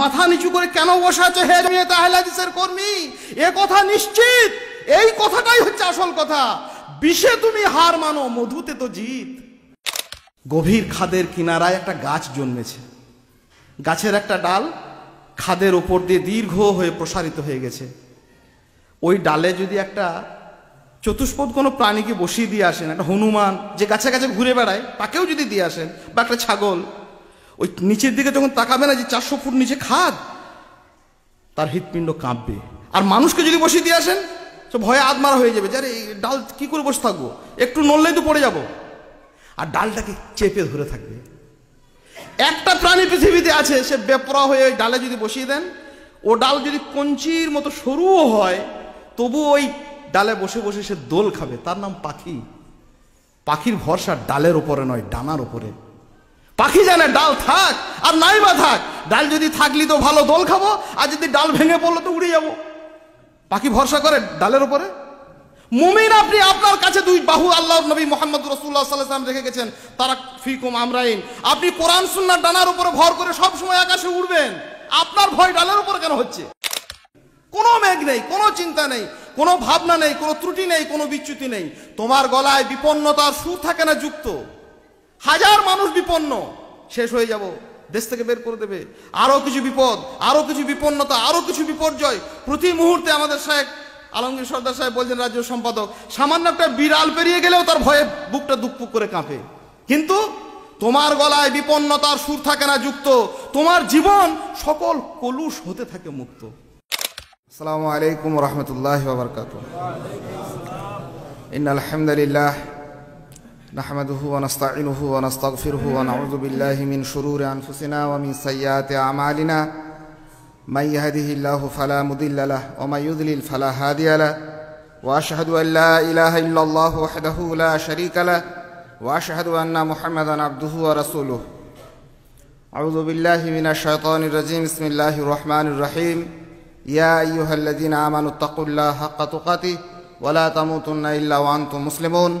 মাথা নিচু করে কেন বসে হে জমিয়ে তাহলাদিসের কর্মী এ কথা নিশ্চিত এই কথাটাই হচ্ছে আসল কথা বিষে তুমি হার মানো মধুতে তো জিত গভীর খাদের কিনারায় একটা গাছ জন্মেছে গাছের একটা ডাল খাদের ওপর দিয়ে দীর্ঘ হয়ে প্রসারিত হয়ে গেছে ওই ডালে যদি একটা চতুষ্পদ কোনো প্রাণীকে বসিয়ে দিয়ে আসেন একটা হনুমান যে গাছে গাছে ঘুরে বেড়ায় তাকেও যদি দিয়ে আসেন বা একটা ছাগল ওই নিচের দিকে যখন তাকাবে না যে চারশো ফুট নিচে খাদ তার হৃৎপিণ্ড কাঁপবে আর মানুষকে যদি বসিয়ে দিয়ে আসেন তো ভয়ে আদমারা হয়ে যাবে যারে ডাল কি করে বসে থাকবো একটু নড়লেই তো পড়ে যাব আর ডালটাকে চেপে ধরে থাকবে একটা প্রাণী পৃথিবীতে আছে সে বেপরা হয়ে ওই ডালে যদি বসিয়ে দেন ও ডাল যদি কঞ্চির মতো সরুও হয় তবু ওই ডালে বসে বসে সে দোল খাবে তার নাম পাখি পাখির ভরসা ডালের ওপরে নয় ডানার ওপরে পাখি জানে ডাল থাক আর নাই বা থাক ডাল যদি থাকলি তো ভালো দোল খাবো আর যদি ডাল ভেঙে পড়লো তো উড়ে যাবো পাখি ভরসা করে ডালের উপরে মুমিন আপনি আপনার কাছে দুই বাহু আল্লাহ নবী মোহাম্মদ রসুল্লাহ সাল্লাম রেখে গেছেন তারা ফিকুম আমরাইন আপনি কোরআন সুন্নার ডানার উপরে ভর করে সব সময় আকাশে উড়বেন আপনার ভয় ডালের উপর কেন হচ্ছে কোনো মেঘ নেই কোনো চিন্তা নেই কোনো ভাবনা নেই কোনো ত্রুটি নেই কোনো বিচ্যুতি নেই তোমার গলায় বিপন্নতার সুর থাকে না যুক্ত হাজার মানুষ বিপন্ন শেষ হয়ে যাব দেশ থেকে বের করে দেবে আরও কিছু বিপদ আরও কিছু বিপন্নতা আরও কিছু বিপর্যয় প্রতি মুহূর্তে আমাদের সাহেব আলমগীর সর্দার সাহেব বলছেন রাজ্য সম্পাদক সামান্য একটা বিড়াল পেরিয়ে গেলেও তার ভয়ে বুকটা দুকপুক করে কাঁপে কিন্তু তোমার গলায় বিপন্নতার সুর থাকে না যুক্ত তোমার জীবন সকল কলুষ হতে থাকে মুক্ত আসসালামু আলাইকুম রহমতুল্লাহ ইন আলহামদুলিল্লাহ نحمده ونستعينه ونستغفره ونعوذ بالله من شرور أنفسنا ومن سيئات أعمالنا من يهده الله فلا مضل له ومن يضلل فلا هادي له وأشهد أن لا إله إلا الله وحده لا شريك له وأشهد أن محمدا عبده ورسوله أعوذ بالله من الشيطان الرجيم بسم الله الرحمن الرحيم يا أيها الذين آمنوا اتقوا الله حق تقاته ولا تموتن إلا وأنتم مسلمون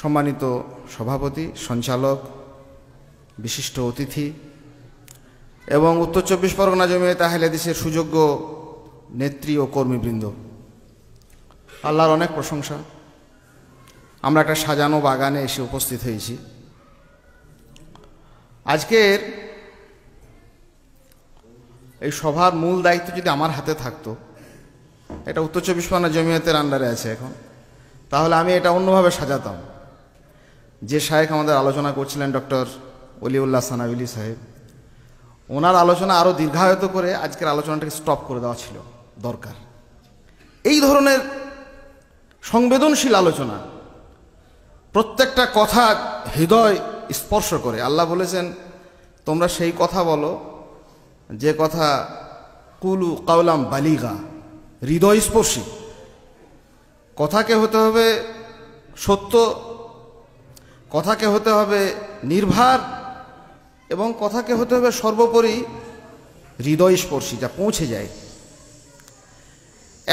সম্মানিত সভাপতি সঞ্চালক বিশিষ্ট অতিথি এবং উত্তর চব্বিশ পরগনা জমিয়ে তাহলে দেশের সুযোগ্য নেত্রী ও কর্মীবৃন্দ আল্লাহর অনেক প্রশংসা আমরা একটা সাজানো বাগানে এসে উপস্থিত হয়েছি আজকের এই সভার মূল দায়িত্ব যদি আমার হাতে থাকতো এটা উত্তর চব্বিশ পরগনা জমিয়তের আন্ডারে আছে এখন তাহলে আমি এটা অন্যভাবে সাজাতাম যে সাহেব আমাদের আলোচনা করছিলেন ডক্টর অলিউল্লাহ সানাউলি সাহেব ওনার আলোচনা আরও দীর্ঘায়ত করে আজকের আলোচনাটাকে স্টপ করে দেওয়া ছিল দরকার এই ধরনের সংবেদনশীল আলোচনা প্রত্যেকটা কথা হৃদয় স্পর্শ করে আল্লাহ বলেছেন তোমরা সেই কথা বলো যে কথা কুলু কাউলাম বালিগা হৃদয় স্পর্শী কথাকে হতে হবে সত্য কথাকে হতে হবে নির্ভার এবং কথাকে হতে হবে সর্বোপরি হৃদয়স্পর্শী যা পৌঁছে যায়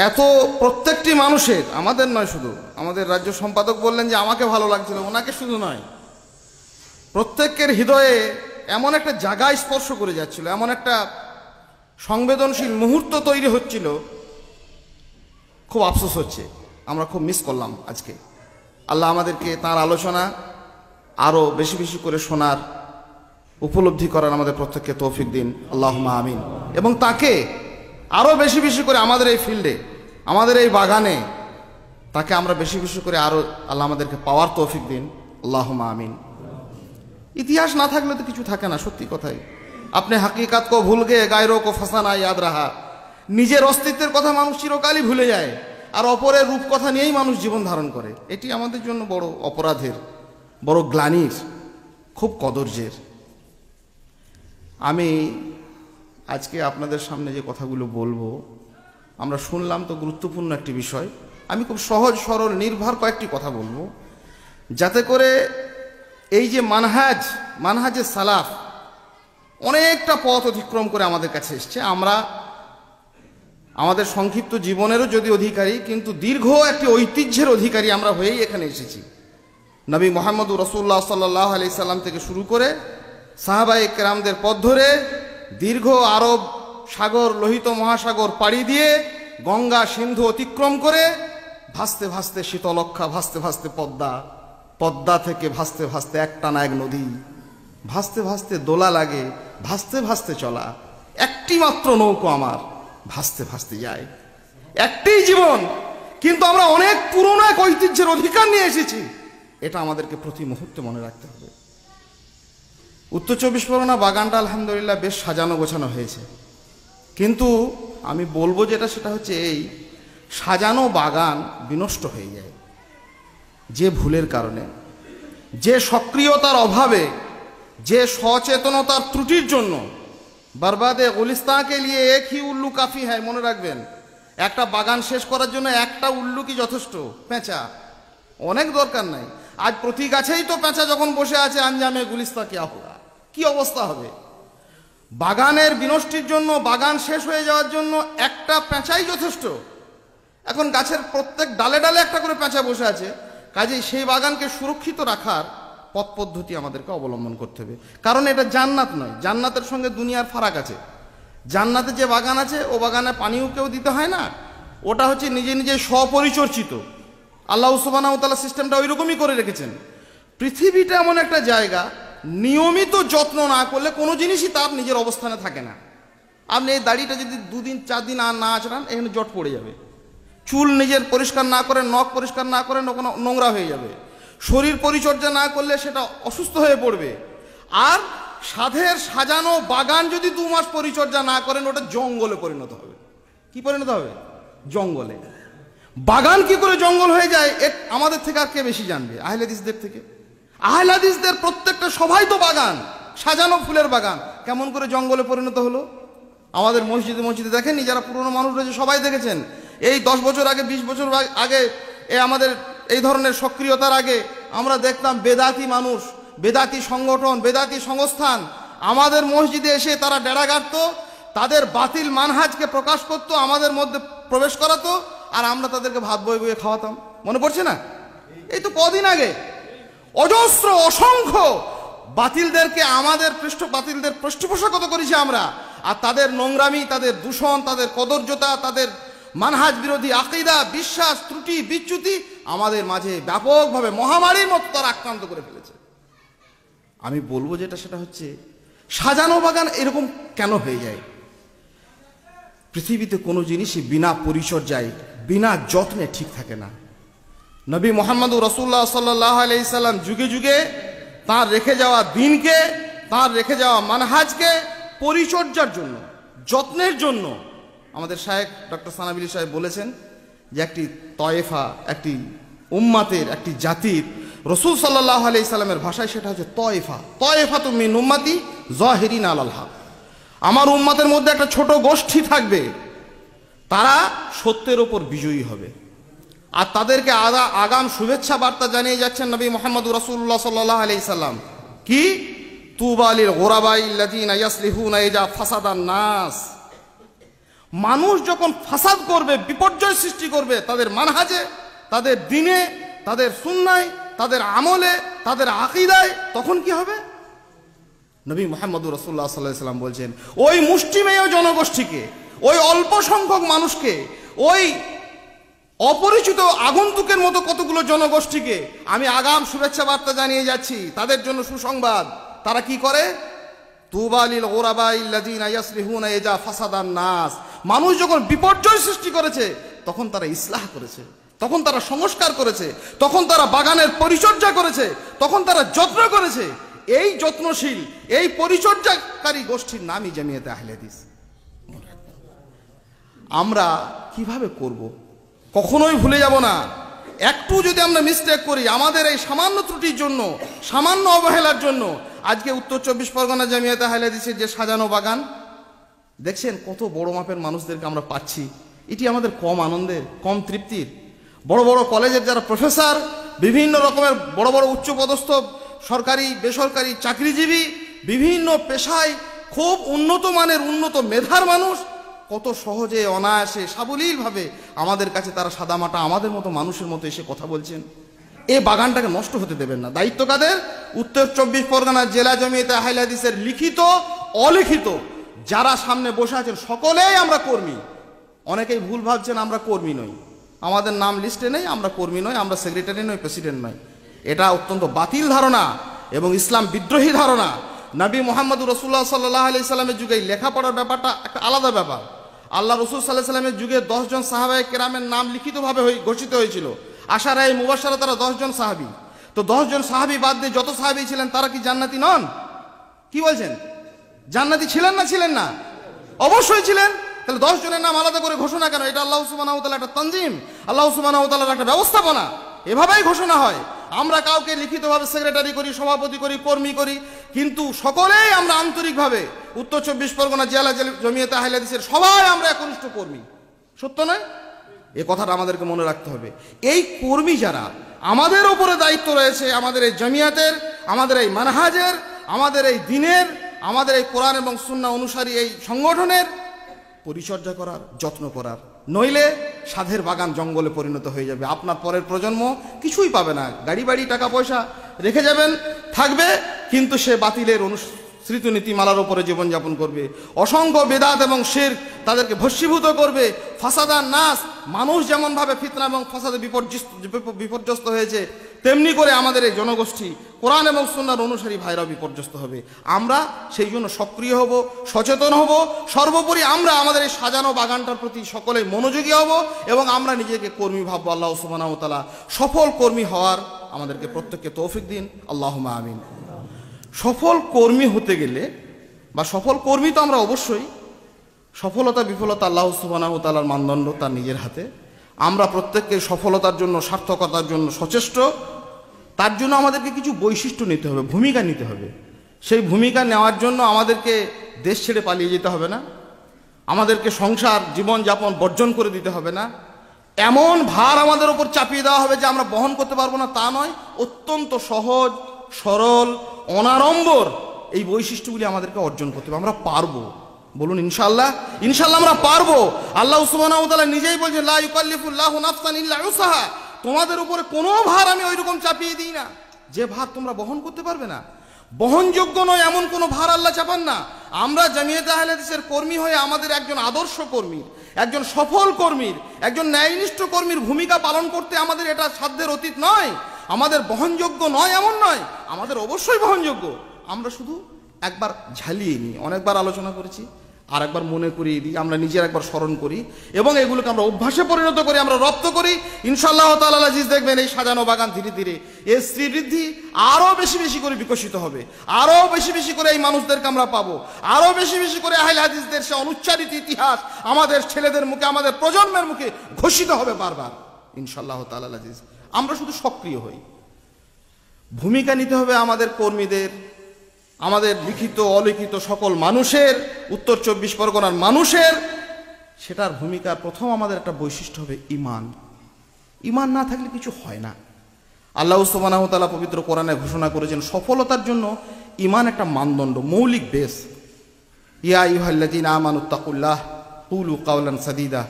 এত প্রত্যেকটি মানুষের আমাদের নয় শুধু আমাদের রাজ্য সম্পাদক বললেন যে আমাকে ভালো লাগছিল ওনাকে শুধু নয় প্রত্যেকের হৃদয়ে এমন একটা জায়গা স্পর্শ করে যাচ্ছিল এমন একটা সংবেদনশীল মুহূর্ত তৈরি হচ্ছিল খুব আফসোস হচ্ছে আমরা খুব মিস করলাম আজকে আল্লাহ আমাদেরকে তার আলোচনা আরও বেশি বেশি করে শোনার উপলব্ধি করার আমাদের প্রত্যেককে তৌফিক দিন আল্লাহ আমিন এবং তাকে আরও বেশি বেশি করে আমাদের এই ফিল্ডে আমাদের এই বাগানে তাকে আমরা বেশি বেশি করে আরও আল্লাহ আমাদেরকে পাওয়ার তৌফিক দিন আল্লাহ আমিন ইতিহাস না থাকলে তো কিছু থাকে না সত্যি কথাই আপনি হাকিকাত কো ভুল গে গায়রো কো ফাসানা ইয়াদ রাহা নিজের অস্তিত্বের কথা মানুষ চিরকালই ভুলে যায় আর অপরের রূপ কথা নিয়েই মানুষ জীবন ধারণ করে এটি আমাদের জন্য বড় অপরাধের বড় গ্লানির খুব কদর্যের আমি আজকে আপনাদের সামনে যে কথাগুলো বলবো আমরা শুনলাম তো গুরুত্বপূর্ণ একটি বিষয় আমি খুব সহজ সরল নির্ভর কয়েকটি কথা বলবো যাতে করে এই যে মানহাজ মানহাজের সালাফ অনেকটা পথ অতিক্রম করে আমাদের কাছে এসছে আমরা আমাদের সংক্ষিপ্ত জীবনেরও যদি অধিকারী কিন্তু দীর্ঘ একটি ঐতিহ্যের অধিকারী আমরা হয়েই এখানে এসেছি নবী মোহাম্মদুর রসুল্লাহ সাল্লাহ আলি সাল্লাম থেকে শুরু করে সাহাবাই কেরামদের পথ ধরে দীর্ঘ আরব সাগর লোহিত মহাসাগর পাড়ি দিয়ে গঙ্গা সিন্ধু অতিক্রম করে ভাসতে ভাসতে শীতলক্ষা ভাসতে ভাসতে পদ্মা পদ্মা থেকে ভাসতে ভাসতে একটানা এক নদী ভাসতে ভাসতে দোলা লাগে ভাসতে ভাসতে চলা একটি মাত্র নৌকো আমার ভাসতে ভাসতে যায় একটি জীবন কিন্তু আমরা অনেক পুরনো এক ঐতিহ্যের অধিকার নিয়ে এসেছি এটা আমাদেরকে প্রতি মুহূর্তে মনে রাখতে হবে উত্তর চব্বিশ পরগনা বাগানটা আলহামদুলিল্লাহ বেশ সাজানো গোছানো হয়েছে কিন্তু আমি বলবো যেটা সেটা হচ্ছে এই সাজানো বাগান বিনষ্ট হয়ে যায় যে ভুলের কারণে যে সক্রিয়তার অভাবে যে সচেতনতার ত্রুটির জন্য বারবাদে গুলিস্তাকে নিয়ে এক হি উল্লু কাফি হয় হ্যাঁ, মনে রাখবেন একটা বাগান শেষ করার জন্য একটা উল্লুকি যথেষ্ট পেঁচা অনেক দরকার নাই আজ প্রতি গাছেই তো পেঁচা যখন বসে আছে আঞ্জামে গুলিস্তা কে হুয়া কি অবস্থা হবে বাগানের বিনষ্টির জন্য বাগান শেষ হয়ে যাওয়ার জন্য একটা পেঁচাই যথেষ্ট এখন গাছের প্রত্যেক ডালে ডালে একটা করে পেঁচা বসে আছে কাজেই সেই বাগানকে সুরক্ষিত রাখার পথ পদ্ধতি আমাদেরকে অবলম্বন করতে হবে কারণ এটা জান্নাত নয় জান্নাতের সঙ্গে দুনিয়ার ফারাক আছে জান্নাতে যে বাগান আছে ও বাগানে পানিও কেউ দিতে হয় না ওটা হচ্ছে নিজে নিজে স্বপরিচর্চিত আল্লাহ সুবানাউতালা সিস্টেমটা ওই রকমই করে রেখেছেন পৃথিবীটা এমন একটা জায়গা নিয়মিত যত্ন না করলে কোনো জিনিসই তার নিজের অবস্থানে থাকে না আপনি এই দাড়িটা যদি দুদিন চার দিন আর না আচড়ান এখানে জট পড়ে যাবে চুল নিজের পরিষ্কার না করেন নখ পরিষ্কার না করেন ওখানে নোংরা হয়ে যাবে শরীর পরিচর্যা না করলে সেটা অসুস্থ হয়ে পড়বে আর সাধের সাজানো বাগান যদি দু মাস পরিচর্যা না করেন ওটা জঙ্গলে পরিণত হবে কি পরিণত হবে জঙ্গলে বাগান কি করে জঙ্গল হয়ে যায় এ আমাদের থেকে আর কে বেশি জানবে আহলাদিসদের থেকে আহলাদিসদের প্রত্যেকটা সবাই তো বাগান সাজানো ফুলের বাগান কেমন করে জঙ্গলে পরিণত হলো আমাদের মসজিদে মসজিদে দেখেননি যারা পুরনো মানুষ রয়েছে সবাই দেখেছেন এই দশ বছর আগে বিশ বছর আগে এ আমাদের এই ধরনের সক্রিয়তার আগে আমরা দেখতাম বেদাতি মানুষ বেদাতি সংগঠন বেদাতি সংস্থান আমাদের মসজিদে এসে তারা ডেড়া গাড়ত তাদের বাতিল মানহাজকে প্রকাশ করত আমাদের মধ্যে প্রবেশ করাতো আর আমরা তাদেরকে ভাত বয়ে বয়ে খাওয়াতাম মনে পড়ছে না এই তো কদিন আগে অজস্র অসংখ্য বাতিলদেরকে আমাদের পৃষ্ঠ বাতিলদের পৃষ্ঠপোষকতা করেছি আমরা আর তাদের নোংরামি তাদের দূষণ তাদের কদর্যতা তাদের মানহাজ বিরোধী আকিদা বিশ্বাস ত্রুটি বিচ্যুতি আমাদের মাঝে ব্যাপকভাবে মহামারীর মতো তারা আক্রান্ত করে ফেলেছে আমি বলবো যেটা সেটা হচ্ছে সাজানো বাগান এরকম কেন হয়ে যায় পৃথিবীতে কোনো জিনিসই বিনা পরিচর্যায় বিনা যত্নে ঠিক থাকে না নবী মোহাম্মদ রসুল্লাহ সাল্লাহ আলাইসাল্লাম যুগে যুগে তার রেখে যাওয়া দিনকে তার রেখে যাওয়া মানহাজকে পরিচর্যার জন্য যত্নের জন্য আমাদের সাহেব ডক্টর সানাবিলি সাহেব বলেছেন যে একটি তয়েফা একটি উম্মাতের একটি জাতির রসুল সাল্লাহ আলি ইসলামের ভাষায় সেটা হচ্ছে তয়েফা তয়েফা তুমি নুম্মাতি জহেরিন আল আল্লাহ আমার উম্মাতের মধ্যে একটা ছোট গোষ্ঠী থাকবে তারা সত্যের ওপর বিজয়ী হবে আর তাদেরকে আদা আগাম শুভেচ্ছা বার্তা জানিয়ে যাচ্ছেন নবী মোহাম্মদ রসুল্লাহ সাল্লাহ আলি সাল্লাম কি তুবালির গোরাবাইলিহুনা ফাসাদান নাস মানুষ যখন ফাসাদ করবে বিপর্যয় সৃষ্টি করবে তাদের মানহাজে তাদের দিনে তাদের সুন্নায় তাদের আমলে তাদের আকিদায় তখন কি হবে নবী মোহাম্মদুর রসুল্লাহ সাল্লাহ সাল্লাম বলছেন ওই মুষ্টিমেয় জনগোষ্ঠীকে ওই অল্প সংখ্যক মানুষকে ওই অপরিচিত আগন্তুকের মতো কতগুলো জনগোষ্ঠীকে আমি আগাম শুভেচ্ছা বার্তা জানিয়ে যাচ্ছি তাদের জন্য সুসংবাদ তারা কি করে ওরাবা ফাসাদান নাস মানুষ যখন বিপর্যয় সৃষ্টি করেছে তখন তারা ইসলাহ করেছে তখন তারা সংস্কার করেছে তখন তারা বাগানের পরিচর্যা করেছে তখন তারা যত্ন করেছে এই যত্নশীল এই পরিচর্যাকারী গোষ্ঠীর নামই জামিয়াতে আহলেদিস আমরা কিভাবে করব। কখনোই ভুলে যাব না একটু যদি আমরা মিস্টেক করি আমাদের এই সামান্য ত্রুটির জন্য সামান্য অবহেলার জন্য আজকে উত্তর চব্বিশ পরগনা জামিয়াতে দিচ্ছে যে সাজানো বাগান দেখছেন কত বড় মাপের মানুষদেরকে আমরা পাচ্ছি এটি আমাদের কম আনন্দের কম তৃপ্তির বড় বড় কলেজের যারা প্রফেসর বিভিন্ন রকমের বড় বড় উচ্চপদস্থ সরকারি বেসরকারি চাকরিজীবী বিভিন্ন পেশায় খুব উন্নত মানের উন্নত মেধার মানুষ কত সহজে অনায়াসে সাবলীলভাবে আমাদের কাছে তারা সাদামাটা আমাদের মতো মানুষের মতো এসে কথা বলছেন এ বাগানটাকে নষ্ট হতে দেবেন না দায়িত্ব কাদের উত্তর চব্বিশ পরগনা জেলা জমিতে হাইলাদিসের লিখিত অলিখিত যারা সামনে বসে আছেন সকলেই আমরা কর্মী অনেকেই ভুল ভাবছেন আমরা কর্মী নই আমাদের নাম লিস্টে নেই আমরা কর্মী নই আমরা সেক্রেটারি নই প্রেসিডেন্ট নই এটা অত্যন্ত বাতিল ধারণা এবং ইসলাম বিদ্রোহী ধারণা নবী মোহাম্মদ রসুল্লাহ সাল্লাহ আলি সাল্লামের যুগে লেখাপড়ার ব্যাপারটা একটা আলাদা ব্যাপার আল্লাহ রসুল সাল্লাহ সাল্লামের যুগে দশজন সাহাবায় কেরামের নাম লিখিতভাবে ঘোষিত হয়েছিল আশা রায় মুবাসারা তারা দশজন সাহাবি তো দশজন সাহাবি বাদ দিয়ে যত সাহাবি ছিলেন তারা কি জান্নাতি নন কি বলছেন জান্নাতি ছিলেন না ছিলেন না অবশ্যই ছিলেন তাহলে দশ জনের নাম আলাদা করে ঘোষণা কেন এটা আল্লাহ সুবানাউতাল একটা তঞ্জিম আল্লাহ সুবানাউতালার একটা ব্যবস্থাপনা এভাবেই ঘোষণা হয় আমরা কাউকে লিখিতভাবে সেক্রেটারি করি সভাপতি করি কর্মী করি কিন্তু সকলেই আমরা আন্তরিকভাবে উত্তর চব্বিশ পরগনা জেলা জমিয়তে আহলাদিসের সবাই আমরা একনিষ্ঠ কর্মী সত্য নয় এ কথাটা আমাদেরকে মনে রাখতে হবে এই কর্মী যারা আমাদের ওপরে দায়িত্ব রয়েছে আমাদের এই জমিয়াতের আমাদের এই মানহাজের আমাদের এই দিনের আমাদের এই কোরআন এবং সুন্না অনুসারী এই সংগঠনের পরিচর্যা করার যত্ন করার নইলে সাধের বাগান জঙ্গলে পরিণত হয়ে যাবে আপনার পরের প্রজন্ম কিছুই পাবে না গাড়ি বাড়ি টাকা পয়সা রেখে যাবেন থাকবে কিন্তু সে বাতিলের স্মৃতি নীতিমালার ওপরে জীবনযাপন করবে অসংখ্য বেদাত এবং শের তাদেরকে ভস্মীভূত করবে ফাসাদা নাস মানুষ যেমনভাবে ফিতনা এবং ফাসাদে বিপর্যস্ত হয়েছে তেমনি করে আমাদের এই জনগোষ্ঠী কোরআন এবং সুন্নার অনুসারী ভাইরাও বিপর্যস্ত হবে আমরা সেই জন্য সক্রিয় হব সচেতন হব সর্বোপরি আমরা আমাদের এই সাজানো বাগানটার প্রতি সকলে মনোযোগী হব এবং আমরা নিজেকে কর্মী ভাবব আল্লাহ সুবাহ সফল কর্মী হওয়ার আমাদেরকে প্রত্যেককে তৌফিক দিন আল্লাহ আমিন সফল কর্মী হতে গেলে বা সফল কর্মী তো আমরা অবশ্যই সফলতা বিফলতা আল্লাহ সুবানাহ তালার মানদণ্ড তার নিজের হাতে আমরা প্রত্যেককে সফলতার জন্য সার্থকতার জন্য সচেষ্ট তার জন্য আমাদেরকে কিছু বৈশিষ্ট্য নিতে হবে ভূমিকা নিতে হবে সেই ভূমিকা নেওয়ার জন্য আমাদেরকে দেশ ছেড়ে পালিয়ে যেতে হবে না আমাদেরকে সংসার জীবনযাপন বর্জন করে দিতে হবে না এমন ভার আমাদের ওপর চাপিয়ে দেওয়া হবে যে আমরা বহন করতে পারবো না তা নয় অত্যন্ত সহজ সরল অনারম্বর এই বৈশিষ্ট্যগুলি আমাদেরকে অর্জন করতে হবে আমরা পারবো বলুন ইনশাল্লাহ ইনশাল্লাহ আমরা পারবো আল্লাহ সুবাহ নিজেই বলছেন লাইকাল্লিফুল্লাহ নাফসান ইল্লাহা তোমাদের উপরে কোনো ভার আমি ওই রকম চাপিয়ে দিই না যে ভার তোমরা বহন করতে পারবে না বহনযোগ্য নয় এমন কোনো ভার আল্লাহ চাপান না আমরা জামিয়ে আহলে দেশের কর্মী হয়ে আমাদের একজন আদর্শ কর্মীর একজন সফল কর্মীর একজন ন্যায়নিষ্ঠ কর্মীর ভূমিকা পালন করতে আমাদের এটা সাধ্যের অতীত নয় আমাদের বহনযোগ্য নয় এমন নয় আমাদের অবশ্যই বহনযোগ্য আমরা শুধু একবার ঝালিয়ে নিই অনেকবার আলোচনা করেছি আর একবার মনে করিয়ে দিই আমরা নিজের একবার স্মরণ করি এবং এগুলোকে আমরা অভ্যাসে পরিণত করি আমরা রপ্ত করি ইনশাল্লাহ তালাজিজ দেখবেন এই সাজানো বাগান ধীরে ধীরে এর শ্রীবৃদ্ধি আরও বেশি বেশি করে বিকশিত হবে আরও বেশি বেশি করে এই মানুষদেরকে আমরা পাবো আরও বেশি বেশি করে আহিল হাদিসদের সে অনুচ্চারিত ইতিহাস আমাদের ছেলেদের মুখে আমাদের প্রজন্মের মুখে ঘোষিত হবে বারবার ইনশাল্লাহ তালাজিজ আমরা শুধু সক্রিয় হই ভূমিকা নিতে হবে আমাদের কর্মীদের আমাদের লিখিত অলিখিত সকল মানুষের উত্তর চব্বিশ পরগনার মানুষের সেটার ভূমিকা প্রথম আমাদের একটা বৈশিষ্ট্য হবে ইমান ইমান না থাকলে কিছু হয় না আল্লাহ সুবানাহতালা পবিত্র কোরআনে ঘোষণা করেছেন সফলতার জন্য ইমান একটা মানদণ্ড মৌলিক বেস ইয়া ইহাল্লাদিন আমানুত্তাকুল্লাহ কুলু কাউলান সাদিদা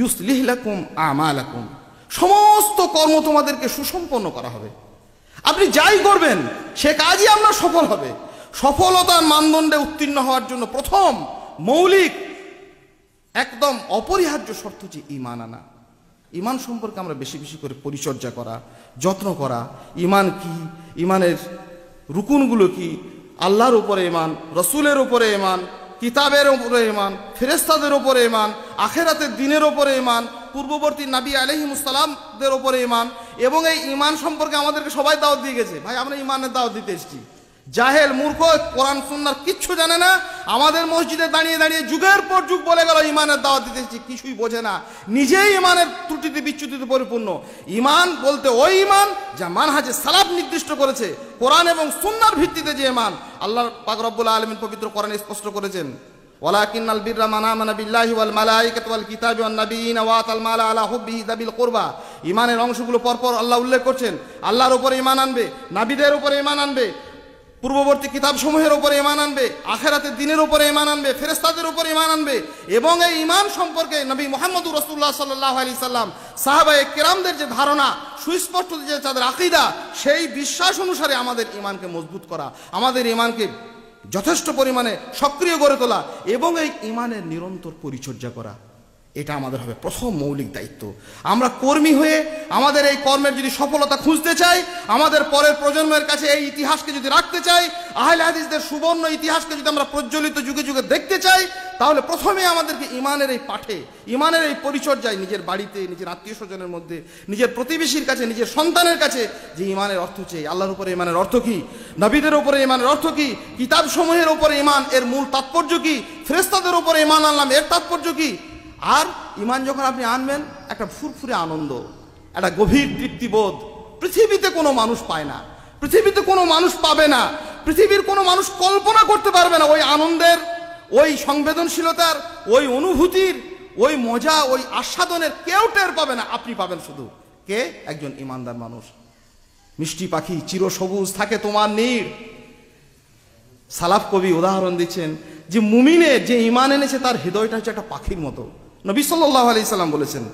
ইউসলিহ লাকুম আমালাকুম সমস্ত কর্ম তোমাদেরকে সুসম্পন্ন করা হবে আপনি যাই করবেন সে কাজই আপনার সফল হবে সফলতার মানদণ্ডে উত্তীর্ণ হওয়ার জন্য প্রথম মৌলিক একদম অপরিহার্য শর্ত হচ্ছে ইমান আনা ইমান সম্পর্কে আমরা বেশি বেশি করে পরিচর্যা করা যত্ন করা ইমান কি ইমানের রুকুনগুলো কি আল্লাহর উপরে ইমান রসুলের উপরে ইমান কিতাবের উপরে ইমান ফেরেস্তাদের ওপরে ইমান আখেরাতের দিনের উপরে ইমান পূর্ববর্তী নাবি আলহিম ইসলামদের ওপরে ইমান এবং এই ইমান সম্পর্কে আমাদেরকে সবাই দাওয়াত দিয়ে গেছে ভাই আমরা ইমানের দাওয়াত দিতে এসেছি জাহেল মূর্খ কোরআন সুন্নার কিচ্ছু জানে না আমাদের মসজিদে দাঁড়িয়ে দাঁড়িয়ে যুগের পর যুগ বলে গেল ইমানের দাওয়াত দিতে এসেছি কিছুই বোঝে না নিজেই ইমানের ত্রুটিতে বিচ্যুতিতে পরিপূর্ণ ইমান বলতে ওই ইমান যা মানহাজে সালাব নির্দিষ্ট করেছে কোরআন এবং সুন্নার ভিত্তিতে যে ইমান আল্লাহ পাক আলমিন পবিত্র কোরআন স্পষ্ট করেছেন ولكن البر من آمن بالله والملائكة والكتاب والنبيين وآت المال على حبه ذوي القربى ইমানের অংশগুলো পরপর আল্লাহ উল্লেখ করছেন আল্লাহর উপরে ইমান আনবে নাবিদের উপরে ইমান আনবে পূর্ববর্তী কিতাবসমূহের উপরে ইমান আনবে আখেরাতে দিনের উপরে ইমান আনবে ফেরেস্তাদের উপরে ইমান আনবে এবং এই ইমান সম্পর্কে নবী মোহাম্মদ রসুল্লাহ সাল্লাহ আলি সাল্লাম সাহাবায়ে কেরামদের যে ধারণা সুস্পষ্ট যে তাদের আকিদা সেই বিশ্বাস অনুসারে আমাদের ইমানকে মজবুত করা আমাদের ইমানকে যথেষ্ট পরিমাণে সক্রিয় গড়ে তোলা এবং এই ইমানের নিরন্তর পরিচর্যা করা এটা আমাদের হবে প্রথম মৌলিক দায়িত্ব আমরা কর্মী হয়ে আমাদের এই কর্মের যদি সফলতা খুঁজতে চাই আমাদের পরের প্রজন্মের কাছে এই ইতিহাসকে যদি রাখতে চাই আহলে হাদিসদের সুবর্ণ ইতিহাসকে যদি আমরা প্রজ্বলিত যুগে যুগে দেখতে চাই তাহলে প্রথমে আমাদেরকে ইমানের এই পাঠে ইমানের এই পরিচর্যায় নিজের বাড়িতে নিজের আত্মীয় স্বজনের মধ্যে নিজের প্রতিবেশীর কাছে নিজের সন্তানের কাছে যে ইমানের অর্থ চেয়ে আল্লাহর উপরে ইমানের অর্থ কী নবীদের উপরে ইমানের অর্থ কী কিতাব সমূহের উপরে ইমান এর মূল তাৎপর্য কী ফ্রেস্তাদের উপরে ইমান আনলাম এর তাৎপর্য কী আর ইমান যখন আপনি আনবেন একটা ফুরফুরে আনন্দ একটা গভীর তৃপ্তিবোধ পৃথিবীতে কোনো মানুষ পায় না পৃথিবীতে কোনো মানুষ পাবে না পৃথিবীর কোনো মানুষ কল্পনা করতে পারবে না ওই আনন্দের ওই সংবেদনশীলতার ওই অনুভূতির ওই মজা ওই আস্বাদনের কেউ টের পাবে না আপনি পাবেন শুধু কে একজন ইমানদার মানুষ মিষ্টি পাখি চিরসবুজ থাকে তোমার নীর সালাফ কবি উদাহরণ দিচ্ছেন যে মুমিনে যে ইমান এনেছে তার হৃদয়টা হচ্ছে একটা পাখির মতো নবী সাল্লাহ আলি সাল্লাম বলেছেন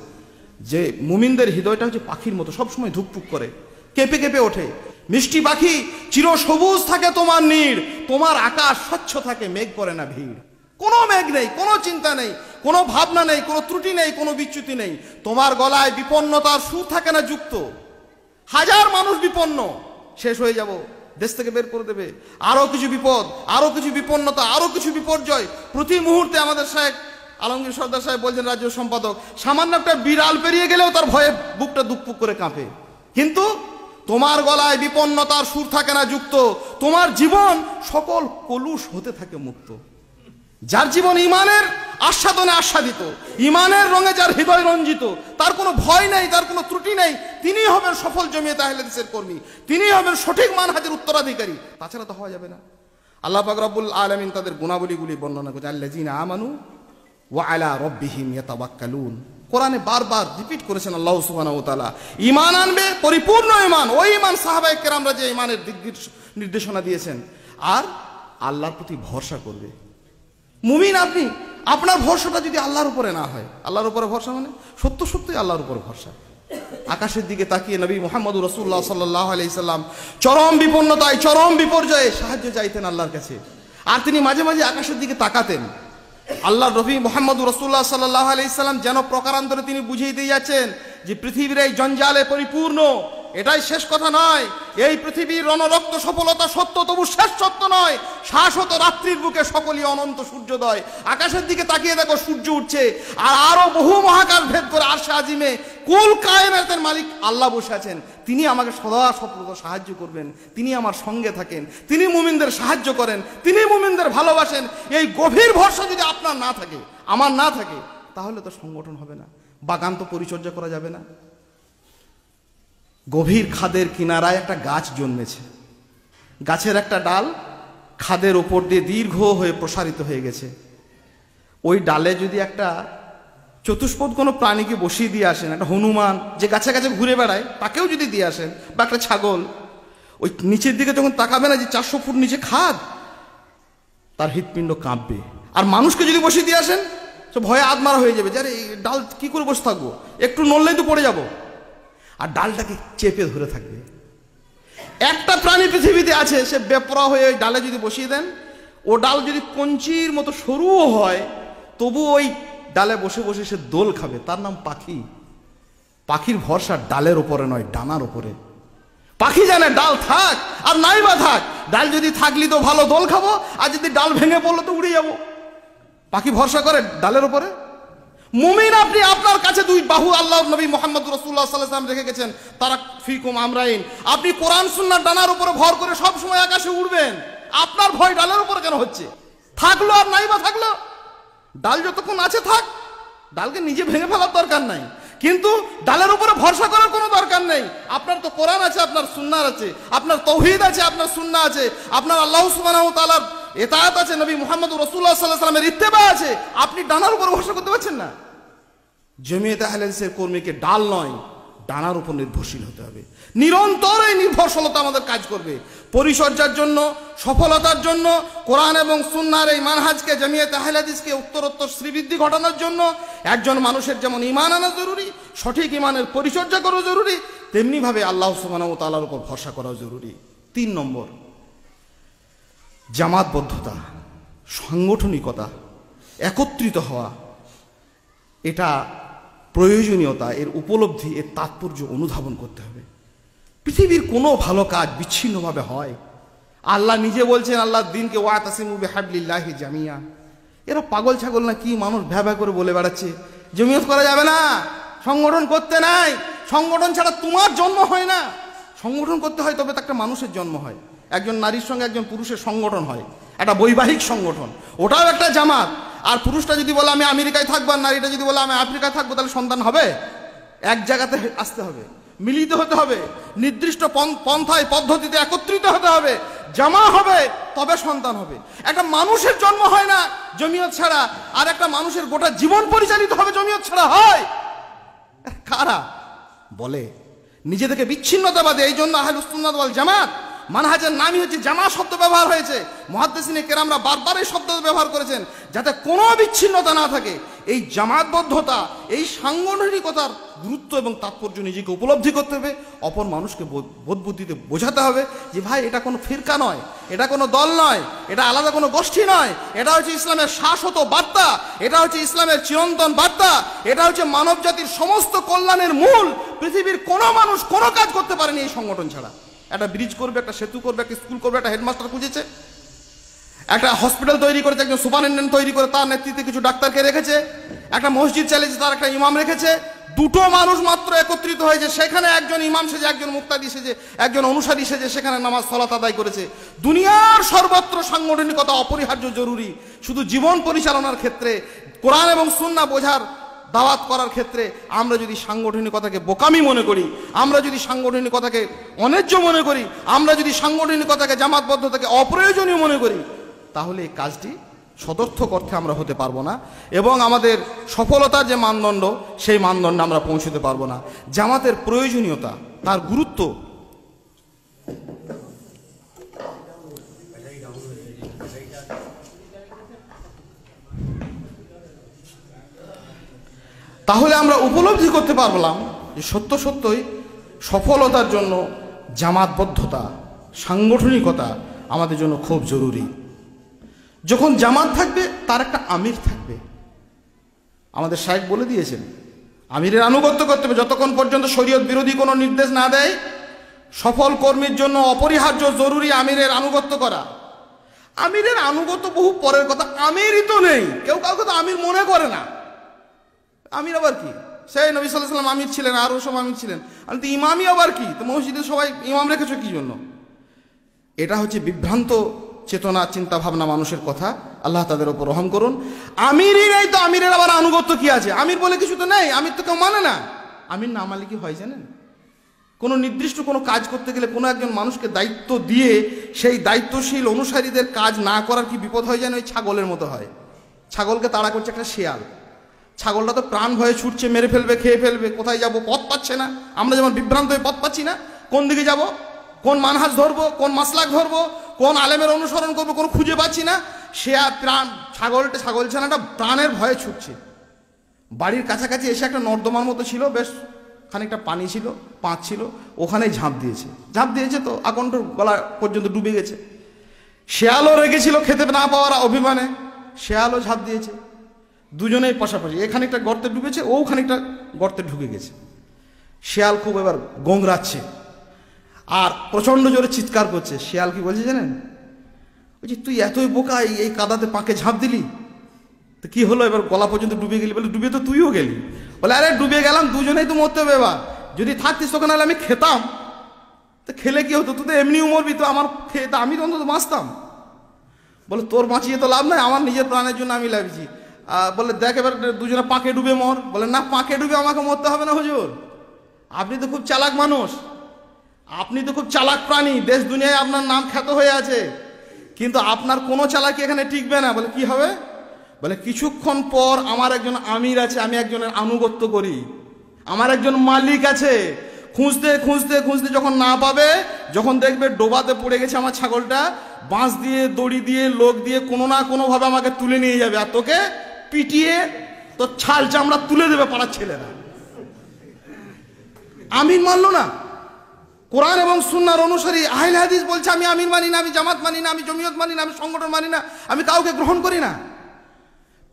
যে মুমিনদের হৃদয়টা হচ্ছে পাখির মতো সবসময় ধুকপুক করে কেঁপে কেঁপে ওঠে মিষ্টি পাখি চির সবুজ থাকে তোমার নীড় তোমার আকাশ স্বচ্ছ থাকে মেঘ করে না ভিড় কোনো মেঘ নেই কোনো চিন্তা নেই কোনো ভাবনা নেই কোনো ত্রুটি নেই কোনো বিচ্যুতি নেই তোমার গলায় বিপন্নতার সুর থাকে না যুক্ত হাজার মানুষ বিপন্ন শেষ হয়ে যাব দেশ থেকে বের করে দেবে আরো কিছু বিপদ আরও কিছু বিপন্নতা আরও কিছু বিপর্যয় প্রতি মুহূর্তে আমাদের সাহেব আলমগীর সর্দার সাহেব বলছেন রাজ্য সম্পাদক সামান্য একটা বিড়াল পেরিয়ে গেলেও তার ভয়ে বুকটা দুপুক করে কাঁপে কিন্তু তোমার গলায় বিপন্নতার সুর থাকে না যুক্ত তোমার জীবন সকল কলুষ হতে থাকে মুক্ত যার জীবন ইমানের আস্বাদনে আস্বাদিত ইমানের রঙে যার হৃদয় রঞ্জিত তার কোনো ভয় নেই তার কোনো ত্রুটি নেই তিনি হবেন সফল জমিয়ে তাহলে দেশের কর্মী তিনি হবেন সঠিক মান হাজির উত্তরাধিকারী তাছাড়া তো হওয়া যাবে না আল্লাহ পাক রব্বুল আলমিন তাদের গুণাবলীগুলি বর্ণনা করছে আল্লাহ জিনা আমানু ওয়ালা রব্বিহিম ইয়াতাওয়াক্কালুন কোরআনে বারবার রিপিট করেছেন আল্লাহ সুবহানাহু ওয়া তাআলা ঈমান আনবে পরিপূর্ণ ঈমান ওই ঈমান সাহাবায়ে কেরামরা যে ঈমানের নির্দেশনা দিয়েছেন আর আল্লাহর প্রতি ভরসা করবে মুমিন আপনি আপনার ভরসাটা যদি আল্লাহর উপরে না হয় আল্লাহর উপরে ভরসা মানে সত্য সত্যই আল্লাহর উপরে ভরসা আকাশের দিকে তাকিয়ে নবী মোহাম্মদ রসুল্লাহ সাল্লাহ আলাইসাল্লাম চরম বিপন্নতায় চরম বিপর্যয়ে সাহায্য চাইতেন আল্লাহর কাছে আর তিনি মাঝে মাঝে আকাশের দিকে তাকাতেন আল্লাহ রবি মোহাম্মদ রসুল্লাহ সাল্লাহ আলি সাল্লাম যেন প্রকারান্তরে তিনি বুঝিয়ে দিয়ে যাচ্ছেন যে পৃথিবীর এই জঞ্জালে পরিপূর্ণ এটাই শেষ কথা নয় এই পৃথিবীর রণরক্ত সফলতা সত্য তবু শেষ সত্য নয় শাশ্বত রাত্রির বুকে সকলই অনন্ত সূর্যোদয় আকাশের দিকে তাকিয়ে দেখো সূর্য উঠছে আর আরো বহু মহাকাশ ভেদ করে আরশে আজিমে কুল কায়েমের মালিক আল্লাহ বসে আছেন তিনি আমাকে সদা সফলতা সাহায্য করবেন তিনি আমার সঙ্গে থাকেন তিনি মুমিনদের সাহায্য করেন তিনি মুমিনদের ভালোবাসেন এই গভীর ভরসা যদি আপনার না থাকে আমার না থাকে তাহলে তো সংগঠন হবে না বাগান তো পরিচর্যা করা যাবে না গভীর খাদের কিনারায় একটা গাছ জন্মেছে গাছের একটা ডাল খাদের ওপর দিয়ে দীর্ঘ হয়ে প্রসারিত হয়ে গেছে ওই ডালে যদি একটা চতুষ্পদ কোনো প্রাণীকে বসিয়ে দিয়ে আসেন একটা হনুমান যে গাছে গাছে ঘুরে বেড়ায় তাকেও যদি দিয়ে আসেন বা একটা ছাগল ওই নিচের দিকে যখন তাকাবে না যে চারশো ফুট নিচে খাদ তার হৃৎপিণ্ড কাঁপবে আর মানুষকে যদি বসিয়ে দিয়ে আসেন তো ভয়ে আদমারা হয়ে যাবে যে আরে ডাল কী করে বসে থাকবো একটু নড়লেই তো পড়ে যাবো আর ডালটাকে চেপে ধরে থাকবে একটা প্রাণী পৃথিবীতে আছে সে বেপরা হয়ে ওই ডালে যদি বসিয়ে দেন ও ডাল যদি কঞ্চির মতো সরুও হয় তবু ওই ডালে বসে বসে সে দোল খাবে তার নাম পাখি পাখির ভরসা ডালের ওপরে নয় ডানার ওপরে পাখি জানে ডাল থাক আর নাই বা থাক ডাল যদি থাকলি তো ভালো দোল খাবো আর যদি ডাল ভেঙে পড়লো তো উড়ে যাবো পাখি ভরসা করে ডালের ওপরে মুমিন আপনি আপনার কাছে দুই বাহু আল্লাহ নবী মোহাম্মদ রসুল্লাহ সাল্লাম রেখে গেছেন তারা ফিকুম আমরাইন আপনি কোরআন সুন্নার ডানার উপরে ভর করে সব সময় আকাশে উড়বেন আপনার ভয় ডালের উপর কেন হচ্ছে থাকলো আর নাই বা থাকলো ডাল যতক্ষণ আছে থাক ডালকে নিজে ভেঙে ফেলার দরকার নাই কিন্তু ডালের উপরে ভরসা করার কোনো দরকার নেই আপনার তো কোরআন আছে আপনার সুন্নার আছে আপনার তৌহিদ আছে আপনার সুন্না আছে আপনার আল্লাহ সুবাহ তালার এতায়াত আছে নবী মোহাম্মদ রসুল্লাহ সাল্লাহ সাল্লামের ইত্তেবা আছে আপনি ডানার উপর ভরসা করতে পারছেন না জমিয়ত আহলেন্সের কর্মীকে ডাল নয় ডানার উপর নির্ভরশীল হতে হবে নিরন্তর এই নির্ভরশীলতা আমাদের কাজ করবে পরিচর্যার জন্য সফলতার জন্য কোরআন এবং সুন্নার এই মানহাজকে জামিয়াত আহলাদিসকে উত্তরোত্তর শ্রীবৃদ্ধি ঘটানোর জন্য একজন মানুষের যেমন ইমান আনা জরুরি সঠিক ইমানের পরিচর্যা করা জরুরি তেমনিভাবে আল্লাহ সুবাহ তালার উপর ভরসা করা জরুরি তিন নম্বর জামাতবদ্ধতা সাংগঠনিকতা একত্রিত হওয়া এটা প্রয়োজনীয়তা এর উপলব্ধি এর তাৎপর্য অনুধাবন করতে হবে পৃথিবীর কোনো ভালো কাজ বিচ্ছিন্নভাবে হয় আল্লাহ নিজে বলছেন আল্লাহ দিনকে ওয়া তাসিমুবে হাবলিল্লাহ জামিয়া এরা পাগল ছাগল না কি মানুষ ভ্যা ভ্যা করে বলে বেড়াচ্ছে জমিয়ত করা যাবে না সংগঠন করতে নাই সংগঠন ছাড়া তোমার জন্ম হয় না সংগঠন করতে হয় তবে একটা মানুষের জন্ম হয় একজন নারীর সঙ্গে একজন পুরুষের সংগঠন হয় একটা বৈবাহিক সংগঠন ওটাও একটা জামাত আর পুরুষটা যদি বলে আমি আমেরিকায় থাকবো আর নারীটা যদি বলে আমি আফ্রিকায় থাকবো তাহলে সন্তান হবে এক জায়গাতে আসতে হবে মিলিত হতে হবে নির্দিষ্ট পন্থায় পদ্ধতিতে একত্রিত হতে হবে জামা হবে তবে সন্তান হবে একটা মানুষের জন্ম হয় না জমিয়ত ছাড়া আর একটা মানুষের গোটা জীবন পরিচালিত হবে জমিয়ত ছাড়া হয় কারা বলে নিজে থেকে বিচ্ছিন্নতাবাদী এই জন্য আহল বল জামাত মানহাজের নামই হচ্ছে জামা শব্দ ব্যবহার হয়েছে মহাদ্দেশিনী কেরামরা বারবার এই শব্দ ব্যবহার করেছেন যাতে কোনো বিচ্ছিন্নতা না থাকে এই জামাতবদ্ধতা এই সাংগঠনিকতার গুরুত্ব এবং তাৎপর্য নিজেকে উপলব্ধি করতে হবে অপর মানুষকে বোধবুদ্ধিতে বোঝাতে হবে যে ভাই এটা কোনো ফিরকা নয় এটা কোনো দল নয় এটা আলাদা কোনো গোষ্ঠী নয় এটা হচ্ছে ইসলামের শাশ্বত বার্তা এটা হচ্ছে ইসলামের চিরন্তন বার্তা এটা হচ্ছে মানব জাতির সমস্ত কল্যাণের মূল পৃথিবীর কোনো মানুষ কোনো কাজ করতে পারেনি এই সংগঠন ছাড়া একটা ব্রিজ করবে একটা সেতু করবে একটা স্কুল করবে একটা হেডমাস্টার খুঁজেছে একটা হসপিটাল তৈরি করেছে একজন সুপারিনটেন্ডেন্ট তৈরি করে তার নেতৃত্বে কিছু ডাক্তারকে রেখেছে একটা মসজিদ চালিয়েছে তার একটা ইমাম রেখেছে দুটো মানুষ মাত্র একত্রিত হয়েছে সেখানে একজন ইমাম সেজে একজন মুক্তাদি সেজে একজন অনুসারী সেজে সেখানে নামাজ সলাত আদায় করেছে দুনিয়ার সর্বত্র সাংগঠনিকতা অপরিহার্য জরুরি শুধু জীবন পরিচালনার ক্ষেত্রে কোরআন এবং সুন্না বোঝার দাওয়াত করার ক্ষেত্রে আমরা যদি সাংগঠনিকতাকে বোকামি মনে করি আমরা যদি সাংগঠনিকতাকে অন্যায্য মনে করি আমরা যদি সাংগঠনিকতাকে জামাতবদ্ধতাকে অপ্রয়োজনীয় মনে করি তাহলে এই কাজটি সদর্থ করতে আমরা হতে পারবো না এবং আমাদের সফলতার যে মানদণ্ড সেই মানদণ্ডে আমরা পৌঁছতে পারবো না জামাতের প্রয়োজনীয়তা তার গুরুত্ব তাহলে আমরা উপলব্ধি করতে পারলাম যে সত্য সত্যই সফলতার জন্য জামাতবদ্ধতা সাংগঠনিকতা আমাদের জন্য খুব জরুরি যখন জামাত থাকবে তার একটা আমির থাকবে আমাদের শাহেক বলে দিয়েছেন আমিরের আনুগত্য করতে হবে যতক্ষণ পর্যন্ত শরীয়ত বিরোধী কোনো নির্দেশ না দেয় সফল কর্মীর জন্য অপরিহার্য জরুরি আমিরের আনুগত্য করা আমিরের আনুগত্য বহু পরের কথা আমিরই তো নেই কেউ কাউকে তো আমির মনে করে না আমির আবার কি সেই নবী সাল্লাম আমির ছিলেন আরও সব আমির ছিলেন আমি তো ইমামই আবার কি তো মসজিদে সবাই ইমাম রেখেছো কি জন্য এটা হচ্ছে বিভ্রান্ত চেতনা চিন্তা ভাবনা মানুষের কথা আল্লাহ তাদের ওপর রহম করুন আমিরই নেই তো আমিরের আবার আনুগত্য কি আছে আমির বলে কিছু তো নেই আমির তো কেউ মানে না আমির না মানলে কি হয় জানেন কোনো নির্দিষ্ট কোনো কাজ করতে গেলে কোনো একজন মানুষকে দায়িত্ব দিয়ে সেই দায়িত্বশীল অনুসারীদের কাজ না করার কি বিপদ হয় যেন ওই ছাগলের মতো হয় ছাগলকে তাড়া করছে একটা শেয়াল ছাগলটা তো প্রাণ ভয়ে ছুটছে মেরে ফেলবে খেয়ে ফেলবে কোথায় যাব পথ পাচ্ছে না আমরা যেমন বিভ্রান্ত হয়ে পথ পাচ্ছি না কোন দিকে যাব কোন মানহাজ ধরব কোন মাসলাক ধরবো কোন আলেমের অনুসরণ করবো কোনো খুঁজে পাচ্ছি না সে আর প্রাণ ছাগলটা ছাগল ছানাটা প্রাণের ভয়ে ছুটছে বাড়ির কাছাকাছি এসে একটা নর্দমার মতো ছিল বেশ খানিকটা পানি ছিল পাঁচ ছিল ওখানে ঝাঁপ দিয়েছে ঝাঁপ দিয়েছে তো আকণ্ঠ গলা পর্যন্ত ডুবে গেছে শেয়ালও রেগেছিল খেতে না পাওয়ার অভিমানে শেয়ালও ঝাঁপ দিয়েছে দুজনেই পাশাপাশি এখানে একটা গর্তে ঢুকেছে ও খানিকটা গর্তে ঢুকে গেছে শিয়াল খুব এবার গোংরাচ্ছে আর প্রচণ্ড জোরে চিৎকার করছে শেয়াল কি বলছে জানেন বলছি তুই এতই বোকা এই কাদাতে পাঁকে ঝাঁপ দিলি তো কি হলো এবার গলা পর্যন্ত ডুবে গেলি বলে ডুবে তো তুইও গেলি বলে আরে ডুবে গেলাম দুজনেই তো মরতে হবে এবার যদি থাকতিস তোকে নাহলে আমি খেতাম তো খেলে কি হতো তুই তো এমনিও মরবি তো আমার খেয়ে আমি তো অন্তত বাঁচতাম বলে তোর বাঁচিয়ে তো লাভ নাই আমার নিজের প্রাণের জন্য আমি লাগছি বলে দেখ এবার দুজনে পাকে ডুবে মর বলে না পাকে ডুবে আমাকে মরতে হবে না হুজুর আপনি তো খুব চালাক মানুষ আপনি তো খুব চালাক প্রাণী দেশ দুনিয়ায় আপনার নাম খ্যাত হয়ে আছে কিন্তু আপনার কোনো চালাকি এখানে টিকবে না বলে কি হবে বলে কিছুক্ষণ পর আমার একজন আমির আছে আমি একজনের আনুগত্য করি আমার একজন মালিক আছে খুঁজতে খুঁজতে খুঁজতে যখন না পাবে যখন দেখবে ডোবাতে পড়ে গেছে আমার ছাগলটা বাঁশ দিয়ে দড়ি দিয়ে লোক দিয়ে কোনো না কোনোভাবে আমাকে তুলে নিয়ে যাবে আর তোকে পিটিয়ে তোর ছাল চামড়া তুলে দেবে পাড়ার ছেলেরা আমিন মানল না কোরআন এবং সুনার অনুসারী আহিল হাদিস বলছে আমি আমিন মানি না আমি জামাত মানি না আমি জমিয়ত মানি না আমি সংগঠন মানি না আমি কাউকে গ্রহণ করি না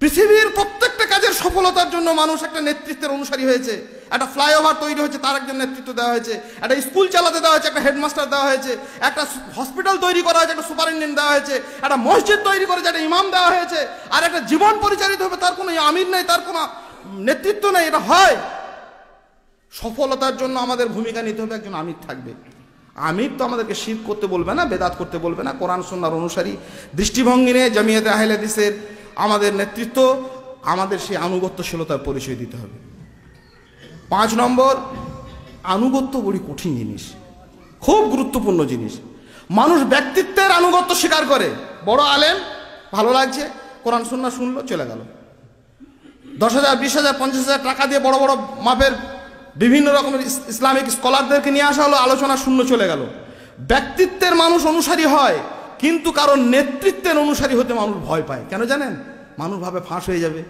পৃথিবীর প্রত্যেকটা কাজের সফলতার জন্য মানুষ একটা নেতৃত্বের অনুসারী হয়েছে একটা ফ্লাইওভার তৈরি হয়েছে তার একজন নেতৃত্ব দেওয়া হয়েছে একটা স্কুল চালাতে দেওয়া হয়েছে একটা হেডমাস্টার দেওয়া হয়েছে একটা হসপিটাল তৈরি করা হয়েছে একটা সুপারিনটেন্ডেন্ট দেওয়া হয়েছে একটা মসজিদ তৈরি করেছে একটা ইমাম দেওয়া হয়েছে আর একটা জীবন পরিচালিত হবে তার কোনো আমির নেই তার কোনো নেতৃত্ব নেই এটা হয় সফলতার জন্য আমাদের ভূমিকা নিতে হবে একজন আমির থাকবে আমির তো আমাদেরকে শিব করতে বলবে না বেদাত করতে বলবে না কোরআন সন্ন্যার অনুসারী দৃষ্টিভঙ্গি নিয়ে জামিয়াতে আহলাদিসের আমাদের নেতৃত্ব আমাদের সেই আনুগত্যশীলতার পরিচয় দিতে হবে পাঁচ নম্বর আনুগত্য বড়ি কঠিন জিনিস খুব গুরুত্বপূর্ণ জিনিস মানুষ ব্যক্তিত্বের আনুগত্য স্বীকার করে বড় আলেম ভালো লাগছে কোরআন সুন্না শুনলো চলে গেল দশ হাজার বিশ হাজার পঞ্চাশ হাজার টাকা দিয়ে বড় বড় মাপের বিভিন্ন রকমের ইসলামিক স্কলারদেরকে নিয়ে আসা হলো আলোচনা শূন্য চলে গেল ব্যক্তিত্বের মানুষ অনুসারী হয় কিন্তু কারণ নেতৃত্বের অনুসারী হতে মানুষ ভয় পায় কেন জানেন মানুষ ভাবে ফাঁস হয়ে যাবে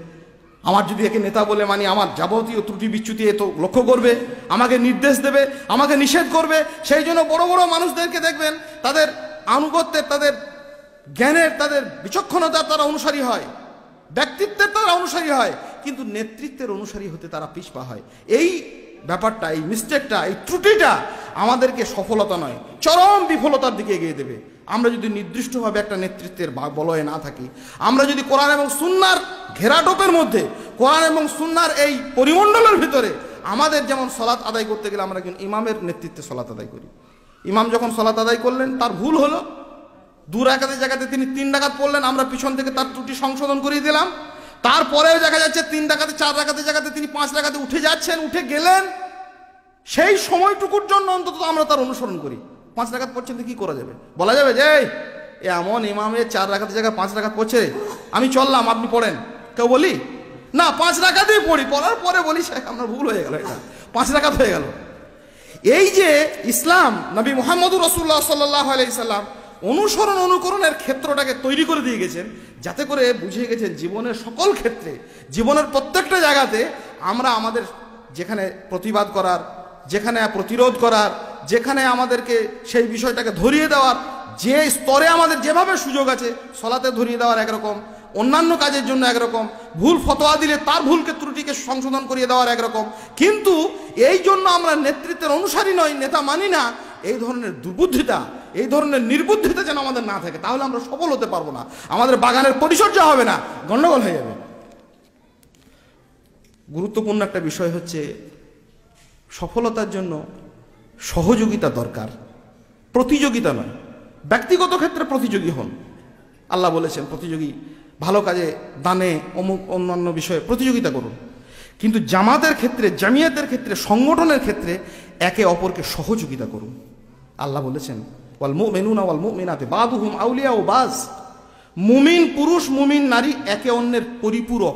আমার যদি একে নেতা বলে মানি আমার যাবতীয় ত্রুটি বিচ্যুতি এ তো লক্ষ্য করবে আমাকে নির্দেশ দেবে আমাকে নিষেধ করবে সেই জন্য বড় বড় মানুষদেরকে দেখবেন তাদের আনুগত্যের তাদের জ্ঞানের তাদের বিচক্ষণতার তারা অনুসারী হয় ব্যক্তিত্বের তারা অনুসারী হয় কিন্তু নেতৃত্বের অনুসারী হতে তারা পিছপা হয় এই ব্যাপারটা এই মিস্টেকটা এই ত্রুটিটা আমাদেরকে সফলতা নয় চরম বিফলতার দিকে এগিয়ে দেবে আমরা যদি নির্দিষ্টভাবে একটা নেতৃত্বের বলয়ে না থাকি আমরা যদি কোরআন এবং সুন্নার ঘেরাটোপের মধ্যে কোরআন এবং সুন্নার এই পরিমণ্ডলের ভিতরে আমাদের যেমন সলাৎ আদায় করতে গেলে আমরা কিন্তু ইমামের নেতৃত্বে সলাৎ আদায় করি ইমাম যখন সলাৎ আদায় করলেন তার ভুল হলো দু রাখাতে জায়গাতে তিনি তিন ডাকাত পড়লেন আমরা পিছন থেকে তার ত্রুটি সংশোধন করিয়ে দিলাম তারপরেও দেখা যাচ্ছে তিন টাকাতে চার টাকাতে জায়গাতে তিনি পাঁচ টাকাতে উঠে যাচ্ছেন উঠে গেলেন সেই সময়টুকুর জন্য অন্তত আমরা তার অনুসরণ করি পাঁচ রাখাত পড়ছেন কি করা যাবে বলা যাবে যে এমন ইমামে চার টাকাতে জায়গায় পাঁচ রাখাত পড়ছে আমি চললাম আপনি পড়েন কেউ বলি না পাঁচ রাখাতেই পড়ি পড়ার পরে বলি সে আপনার ভুল হয়ে গেল এটা পাঁচ রাখাত হয়ে গেল এই যে ইসলাম নবী মোহাম্মদুর রসুল্লাহ সাল্লাহ আলাইসাল্লাম অনুসরণ অনুকরণের ক্ষেত্রটাকে তৈরি করে দিয়ে গেছেন যাতে করে বুঝিয়ে গেছেন জীবনের সকল ক্ষেত্রে জীবনের প্রত্যেকটা জায়গাতে আমরা আমাদের যেখানে প্রতিবাদ করার যেখানে প্রতিরোধ করার যেখানে আমাদেরকে সেই বিষয়টাকে ধরিয়ে দেওয়ার যে স্তরে আমাদের যেভাবে সুযোগ আছে সলাতে ধরিয়ে দেওয়ার একরকম অন্যান্য কাজের জন্য একরকম ভুল ফতোয়া দিলে তার ভুলকে ত্রুটিকে সংশোধন করিয়ে দেওয়ার একরকম কিন্তু এই জন্য আমরা নেতৃত্বের অনুসারী নয় নেতা মানি না এই ধরনের দুর্বুদ্ধিতা এই ধরনের নির্বুদ্ধিতা যেন আমাদের না থাকে তাহলে আমরা সফল হতে পারবো না আমাদের বাগানের পরিচর্যা হবে না গণ্ডগোল হয়ে যাবে গুরুত্বপূর্ণ একটা বিষয় হচ্ছে সফলতার জন্য সহযোগিতা দরকার প্রতিযোগিতা নয় ব্যক্তিগত ক্ষেত্রে প্রতিযোগী হন আল্লাহ বলেছেন প্রতিযোগী ভালো কাজে দানে অমুক অন্যান্য বিষয়ে প্রতিযোগিতা করুন কিন্তু জামাতের ক্ষেত্রে জামিয়াতের ক্ষেত্রে সংগঠনের ক্ষেত্রে একে অপরকে সহযোগিতা করুন আল্লাহ বলেছেন ওয়াল মুমিনুনা ওয়াল মুমিনাতে বাদুহুম আউলিয়া ও বাজ মুমিন পুরুষ মুমিন নারী একে অন্যের পরিপূরক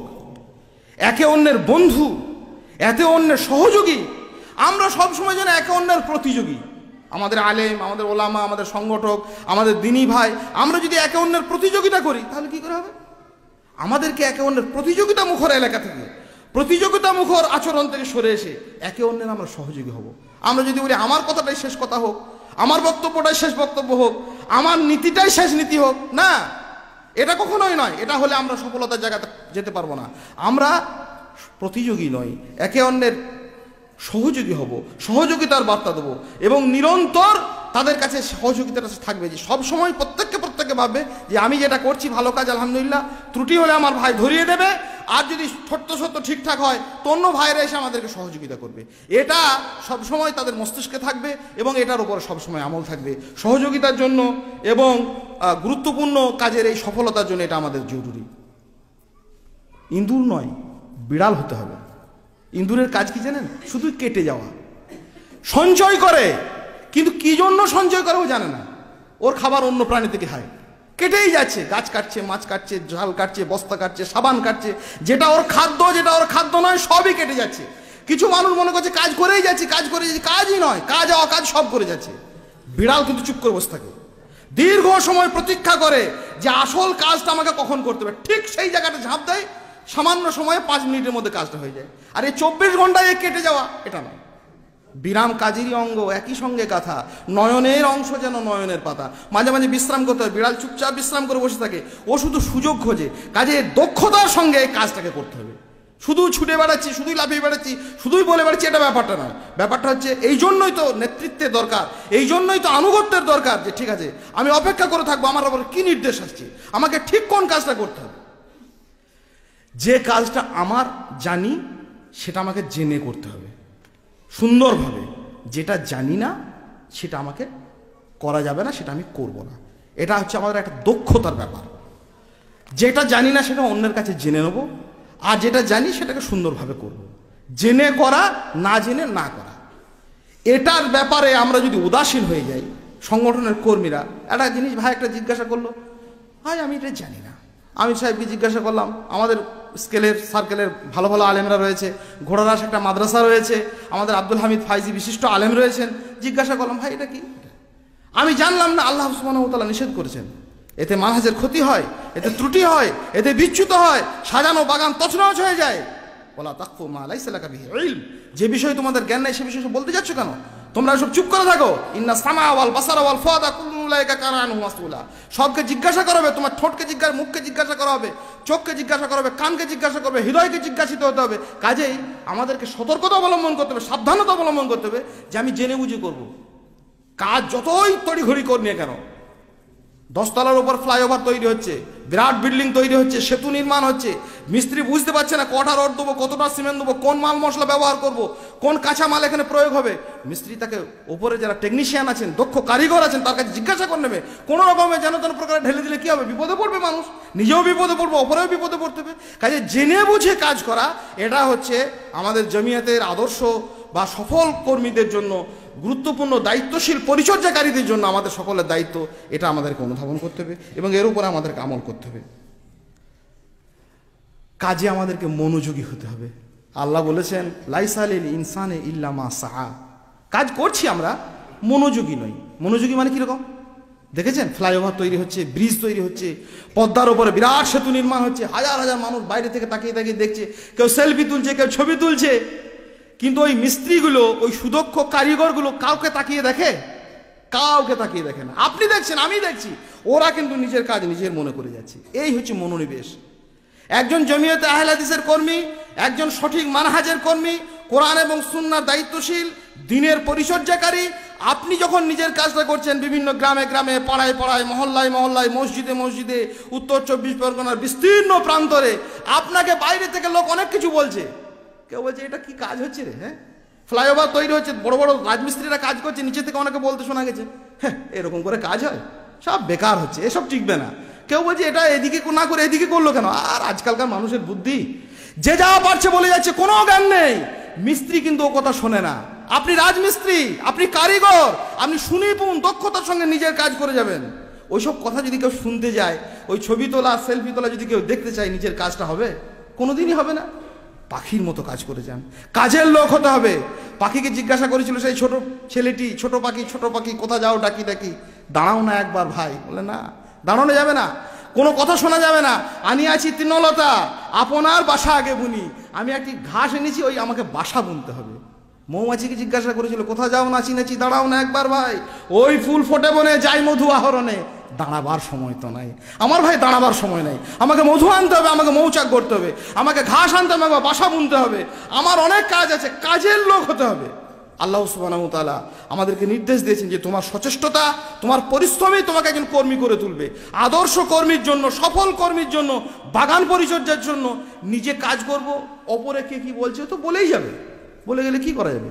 একে অন্যের বন্ধু একে অন্যের সহযোগী আমরা সবসময় যেন একে অন্যের প্রতিযোগী আমাদের আলেম আমাদের ওলামা আমাদের সংগঠক আমাদের দিনী ভাই আমরা যদি একে অন্যের প্রতিযোগিতা করি তাহলে কি করে হবে আমাদেরকে একে অন্যের প্রতিযোগিতা মুখর এলাকা থেকে প্রতিযোগিতা মুখর আচরণ থেকে সরে এসে একে অন্যের আমরা সহযোগী হব আমরা যদি বলি আমার কথাটাই শেষ কথা হোক আমার বক্তব্যটাই শেষ বক্তব্য হোক আমার নীতিটাই শেষ নীতি হোক না এটা কখনোই নয় এটা হলে আমরা সফলতার জায়গাতে যেতে পারবো না আমরা প্রতিযোগী নই একে অন্যের সহযোগী হব সহযোগিতার বার্তা দেব এবং নিরন্তর তাদের কাছে সহযোগিতাটা থাকবে যে সব সময় প্রত্যেককে প্রত্যেকে ভাববে যে আমি যেটা করছি ভালো কাজ আলহামদুলিল্লাহ ত্রুটি হলে আমার ভাই ধরিয়ে দেবে আর যদি ছোট্ট ছোট্ট ঠিকঠাক হয় তো অন্য ভাইরা এসে আমাদেরকে সহযোগিতা করবে এটা সবসময় তাদের মস্তিষ্কে থাকবে এবং এটার উপর সবসময় আমল থাকবে সহযোগিতার জন্য এবং গুরুত্বপূর্ণ কাজের এই সফলতার জন্য এটা আমাদের জরুরি ইন্দুর নয় বিড়াল হতে হবে ইন্দুরের কাজ কি জানেন শুধু কেটে যাওয়া সঞ্চয় করে কিন্তু কি জন্য সঞ্চয় করে ও জানে না ওর খাবার অন্য প্রাণী থেকে খায় কেটেই যাচ্ছে গাছ কাটছে মাছ কাটছে ঝাল কাটছে বস্তা কাটছে সাবান কাটছে যেটা ওর খাদ্য যেটা ওর খাদ্য নয় সবই কেটে যাচ্ছে কিছু মানুষ মনে করছে কাজ করেই যাচ্ছে কাজ করে যাচ্ছে কাজই নয় কাজ অকাজ সব করে যাচ্ছে বিড়াল কিন্তু চুপ করে বসে থাকে দীর্ঘ সময় প্রতীক্ষা করে যে আসল কাজটা আমাকে কখন করতে হবে ঠিক সেই জায়গাটা ঝাঁপ দেয় সামান্য সময়ে পাঁচ মিনিটের মধ্যে কাজটা হয়ে যায় আর এই চব্বিশ ঘন্টায় কেটে যাওয়া এটা নয় বিরাম কাজেরই অঙ্গ একই সঙ্গে কাঁথা নয়নের অংশ যেন নয়নের পাতা মাঝে মাঝে বিশ্রাম করতে হবে বিড়াল চুপচাপ বিশ্রাম করে বসে থাকে ও শুধু সুযোগ খোঁজে কাজে দক্ষতার সঙ্গে এই কাজটাকে করতে হবে শুধু ছুটে বেড়াচ্ছি শুধুই লাফিয়ে বেড়াচ্ছি শুধুই বলে বেড়াচ্ছি এটা ব্যাপারটা না ব্যাপারটা হচ্ছে এই জন্যই তো নেতৃত্বের দরকার এই জন্যই তো আনুগত্যের দরকার যে ঠিক আছে আমি অপেক্ষা করে থাকবো আমার ওপর কী নির্দেশ আসছে আমাকে ঠিক কোন কাজটা করতে হবে যে কাজটা আমার জানি সেটা আমাকে জেনে করতে হবে সুন্দরভাবে যেটা জানি না সেটা আমাকে করা যাবে না সেটা আমি করব না এটা হচ্ছে আমাদের একটা দক্ষতার ব্যাপার যেটা জানি না সেটা অন্যের কাছে জেনে নেব আর যেটা জানি সেটাকে সুন্দরভাবে করব। জেনে করা না জেনে না করা এটার ব্যাপারে আমরা যদি উদাসীন হয়ে যাই সংগঠনের কর্মীরা একটা জিনিস ভাই একটা জিজ্ঞাসা করলো ভাই আমি এটা জানি না আমি সাহেবকে জিজ্ঞাসা করলাম আমাদের স্কেলের সার্কেলের ভালো ভালো আলেমরা রয়েছে ঘোড়ারাস একটা মাদ্রাসা রয়েছে আমাদের আব্দুল হামিদ ফাইজি বিশিষ্ট আলেম রয়েছেন জিজ্ঞাসা করলাম ভাই এটা কি আমি জানলাম না আল্লাহ তালা নিষেধ করেছেন এতে মানহাজের ক্ষতি হয় এতে ত্রুটি হয় এতে বিচ্যুত হয় সাজানো বাগান তছনছ হয়ে যায় বলা তাকফু মা আলাইসাল্লাহ কাবি যে বিষয়ে তোমাদের জ্ঞান নেই সে বিষয়ে বলতে যাচ্ছ কেন তোমরা সব চুপ করে থাকো ইন্না সামা ওয়াল বাসারা ওয়াল ফাদা কুল্লুলাইকা কানান মাসউলা সবকে জিজ্ঞাসা করবে তোমার ঠোঁটকে জিজ্ঞাসা মুখকে জিজ্ঞাসা করা হবে চোখকে জিজ্ঞাসা করা হবে কানকে জিজ্ঞাসা করবে হৃদয়কে জিজ্ঞাসিত হতে হবে কাজেই আমাদেরকে সতর্কতা অবলম্বন করতে হবে সাবধানতা অবলম্বন করতে হবে যে আমি জেনে বুঝে করব কাজ যতই তড়িঘড়ি কর নিয়ে কেন দশতলার উপর ফ্লাইওভার তৈরি হচ্ছে বিরাট বিল্ডিং তৈরি হচ্ছে সেতু নির্মাণ হচ্ছে মিস্ত্রি বুঝতে পারছে না কটা রড দেবো কতটা সিমেন্ট দেবো কোন মাল মশলা ব্যবহার করব। কোন কাঁচা মাল এখানে প্রয়োগ হবে মিস্ত্রি তাকে ওপরে যারা টেকনিশিয়ান আছেন দক্ষ কারিগর আছেন তার কাছে জিজ্ঞাসা করে নেবে কোনো রকমের যেন তেন প্রকারে ঢেলে দিলে কী হবে বিপদে পড়বে মানুষ নিজেও বিপদে পড়বে অপরেও বিপদে পড়তে হবে কাজে জেনে বুঝে কাজ করা এটা হচ্ছে আমাদের জমিয়াতের আদর্শ বা সফল কর্মীদের জন্য গুরুত্বপূর্ণ দায়িত্বশীল পরিচর্যাকারীদের জন্য আমাদের সকলের দায়িত্ব এটা আমাদেরকে অনুধাবন করতে হবে এবং এর উপরে আমাদেরকে আমল করতে হবে কাজে আমাদেরকে মনোযোগী হতে হবে আল্লাহ বলেছেন লাইসাল ইনসানে ইল্লা মা সাহা কাজ করছি আমরা মনোযোগী নই মনোযোগী মানে কীরকম দেখেছেন ফ্লাইওভার তৈরি হচ্ছে ব্রিজ তৈরি হচ্ছে পদ্মার ওপরে বিরাট সেতু নির্মাণ হচ্ছে হাজার হাজার মানুষ বাইরে থেকে তাকিয়ে তাকিয়ে দেখছে কেউ সেলফি তুলছে কেউ ছবি তুলছে কিন্তু ওই মিস্ত্রিগুলো ওই সুদক্ষ কারিগরগুলো কাউকে তাকিয়ে দেখে কাউকে তাকিয়ে দেখে না আপনি দেখছেন আমি দেখছি ওরা কিন্তু নিজের কাজ নিজের মনে করে যাচ্ছে এই হচ্ছে মনোনিবেশ একজন জমিয়তে আহলাদিসের কর্মী একজন সঠিক মানহাজের কর্মী কোরআন এবং সুন্নার দায়িত্বশীল দিনের পরিচর্যাকারী আপনি যখন নিজের কাজটা করছেন বিভিন্ন গ্রামে গ্রামে পাড়ায় পাড়ায় মহল্লায় মহল্লায় মসজিদে মসজিদে উত্তর চব্বিশ পরগনার বিস্তীর্ণ প্রান্তরে আপনাকে বাইরে থেকে লোক অনেক কিছু বলছে কেউ বলছে এটা কি কাজ হচ্ছে রে হ্যাঁ ফ্লাইওভার তৈরি হচ্ছে বড় বড় রাজমিস্ত্রিরা কাজ করছে নিচে থেকে অনেকে বলতে শোনা গেছে হ্যাঁ এরকম করে কাজ হয় সব বেকার হচ্ছে এসব টিকবে না কেউ বলছে এটা এদিকে না করে এদিকে করলো কেন আর আজকালকার মানুষের বুদ্ধি যে যা পারছে বলে যাচ্ছে কোনো জ্ঞান নেই মিস্ত্রি কিন্তু ও কথা শোনে না আপনি রাজমিস্ত্রি আপনি কারিগর আপনি শুনিপুন দক্ষতার সঙ্গে নিজের কাজ করে যাবেন ওইসব কথা যদি কেউ শুনতে যায় ওই ছবি তোলা সেলফি তোলা যদি কেউ দেখতে চায় নিজের কাজটা হবে কোনোদিনই হবে না পাখির মতো কাজ করে যান কাজের লোক হতে হবে পাখিকে জিজ্ঞাসা করেছিল সেই ছোট ছেলেটি ছোট পাখি ছোট পাখি কোথা যাও ডাকি ডাকি দাঁড়াও না একবার ভাই বলে না দাঁড়ানো যাবে না কোনো কথা শোনা যাবে না আমি আছি তৃণলতা আপনার বাসা আগে বুনি আমি একটি ঘাস এনেছি ওই আমাকে বাসা বুনতে হবে মৌমাছিকে জিজ্ঞাসা করেছিল কোথা যাও নাচি নাচি দাঁড়াও না একবার ভাই ওই ফুল ফোটে বনে যাই মধু আহরণে দাঁড়াবার সময় তো নাই আমার ভাই দাঁড়াবার সময় নাই আমাকে মধু আনতে হবে আমাকে মৌচাক করতে হবে আমাকে ঘাস আনতে হবে আমাকে বাসা বুনতে হবে আমার অনেক কাজ আছে কাজের লোক হতে হবে আল্লাহ সুবাহতালা আমাদেরকে নির্দেশ দিয়েছেন যে তোমার সচেষ্টতা তোমার পরিশ্রমী তোমাকে একজন কর্মী করে তুলবে আদর্শ কর্মীর জন্য সফল কর্মীর জন্য বাগান পরিচর্যার জন্য নিজে কাজ করব অপরে কে কি বলছে তো বলেই যাবে বলে গেলে কি করা যাবে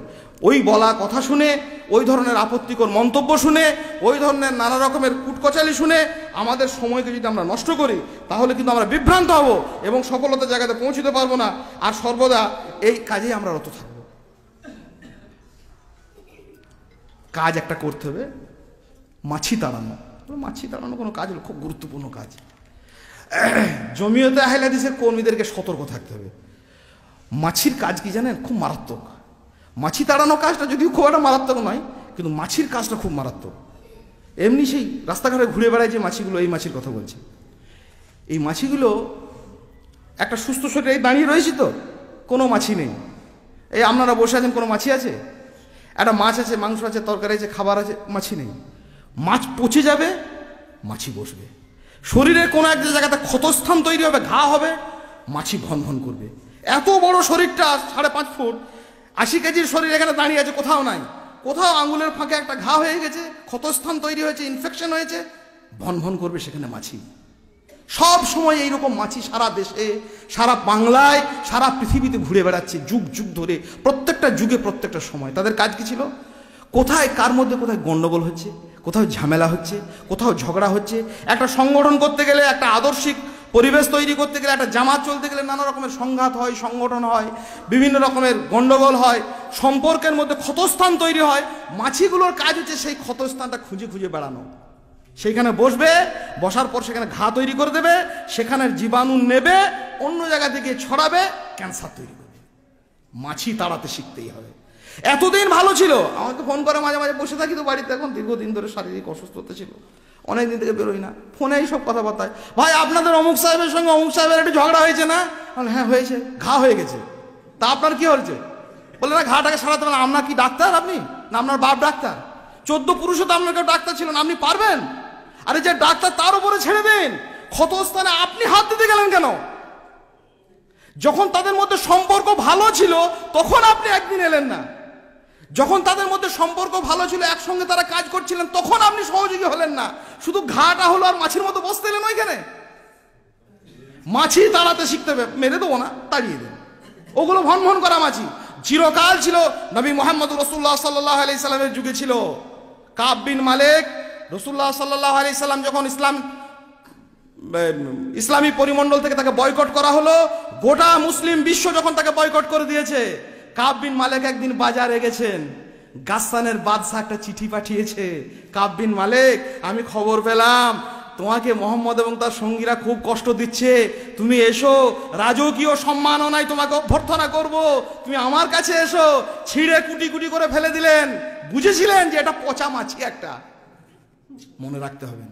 ওই বলা কথা শুনে ওই ধরনের আপত্তিকর মন্তব্য শুনে ওই ধরনের নানা রকমের কুটকচালি শুনে আমাদের সময়কে যদি আমরা নষ্ট করি তাহলে কিন্তু আমরা বিভ্রান্ত হব এবং সফলতার জায়গাতে পৌঁছতে পারবো না আর সর্বদা এই কাজেই আমরা রত থাকব কাজ একটা করতে হবে মাছি তাড়ানো মাছি তাড়ানো কোনো কাজ খুব গুরুত্বপূর্ণ কাজ জমিয়তে আহলাদিসের কর্মীদেরকে সতর্ক থাকতে হবে মাছির কাজ কি জানেন খুব মারাত্মক মাছি তাড়ানো কাজটা যদিও খুব একটা মারাত্মক নয় কিন্তু মাছির কাজটা খুব মারাত্মক এমনি সেই রাস্তাঘাটে ঘুরে বেড়ায় যে মাছিগুলো এই মাছির কথা বলছে এই মাছিগুলো একটা সুস্থ শরীরে দাঁড়িয়ে রয়েছে তো কোনো মাছি নেই এই আপনারা বসে আছেন কোনো মাছি আছে একটা মাছ আছে মাংস আছে তরকারি আছে খাবার আছে মাছি নেই মাছ পচে যাবে মাছি বসবে শরীরের কোনো এক জায়গাতে ক্ষতস্থান তৈরি হবে ঘা হবে মাছি ভন ভন করবে এত বড় শরীরটা সাড়ে পাঁচ ফুট আশি কেজির শরীর এখানে দাঁড়িয়ে আছে কোথাও নাই কোথাও আঙুলের ফাঁকে একটা ঘা হয়ে গেছে ক্ষতস্থান তৈরি হয়েছে ইনফেকশন হয়েছে ভন ভন করবে সেখানে মাছি সব সময় এইরকম মাছি সারা দেশে সারা বাংলায় সারা পৃথিবীতে ঘুরে বেড়াচ্ছে যুগ যুগ ধরে প্রত্যেকটা যুগে প্রত্যেকটা সময় তাদের কাজ কি ছিল কোথায় কার মধ্যে কোথায় গণ্ডগোল হচ্ছে কোথাও ঝামেলা হচ্ছে কোথাও ঝগড়া হচ্ছে একটা সংগঠন করতে গেলে একটা আদর্শিক পরিবেশ তৈরি করতে গেলে একটা জামাত চলতে গেলে নানা রকমের সংঘাত হয় সংগঠন হয় বিভিন্ন রকমের গণ্ডগোল হয় সম্পর্কের মধ্যে ক্ষতস্থান তৈরি হয় মাছিগুলোর কাজ হচ্ছে সেই ক্ষতস্থানটা খুঁজে খুঁজে বেড়ানো সেইখানে বসবে বসার পর সেখানে ঘা তৈরি করে দেবে সেখানে জীবাণু নেবে অন্য জায়গা থেকে ছড়াবে ক্যান্সার তৈরি করবে মাছি তাড়াতে শিখতেই হবে এতদিন ভালো ছিল আমাকে ফোন করে মাঝে মাঝে বসে থাকি তো বাড়িতে এখন দীর্ঘদিন ধরে শারীরিক অসুস্থতা ছিল অনেক দিন থেকে বেরোই না ফোনে কথা কথাবার্তায় ভাই আপনাদের অমুক সাহেবের সঙ্গে অমুক সাহেবের একটু ঝগড়া হয়েছে না হ্যাঁ হয়েছে ঘা হয়ে গেছে তা আপনার কি হয়েছে বলে না ঘাটাকে সারাতে পারেন আপনার কি ডাক্তার আপনি না আপনার বাপ ডাক্তার চোদ্দ পুরুষও তো আপনার কেউ ডাক্তার ছিলেন আপনি পারবেন আরে যে ডাক্তার তার উপরে ছেড়ে দিন ক্ষতস্থানে আপনি হাত দিতে গেলেন কেন যখন তাদের মধ্যে সম্পর্ক ভালো ছিল তখন আপনি একদিন এলেন না যখন তাদের মধ্যে সম্পর্ক ভালো ছিল একসঙ্গে তারা কাজ করছিলেন তখন আপনি সহযোগী হলেন না শুধু ঘাটা হলো আর মাছির মতো বসতে এলেন ওইখানে মাছি তাড়াতে শিখতে হবে মেরে দেবো না তাড়িয়ে দেবো ওগুলো ভন ভন করা মাছি চিরকাল ছিল নবী মোহাম্মদ রসুল্লাহ সাল্লাহ আলি সাল্লামের যুগে ছিল কাববিন মালেক রসুল্লাহ সাল্লাহ আলি সাল্লাম যখন ইসলাম ইসলামী পরিমণ্ডল থেকে তাকে বয়কট করা হলো গোটা মুসলিম বিশ্ব যখন তাকে বয়কট করে দিয়েছে কাববিন মালেক একদিন বাজারে গেছেন গাছানের বাদশাহ একটা চিঠি পাঠিয়েছে কাববিন মালেক আমি খবর পেলাম তোমাকে মোহাম্মদ এবং তার সঙ্গীরা খুব কষ্ট দিচ্ছে তুমি এসো রাজকীয় সম্মাননায় তোমাকে অভ্যর্থনা করব তুমি আমার কাছে এসো ছিঁড়ে কুটি কুটি করে ফেলে দিলেন বুঝেছিলেন যে এটা পচা মাছি একটা মনে রাখতে হবে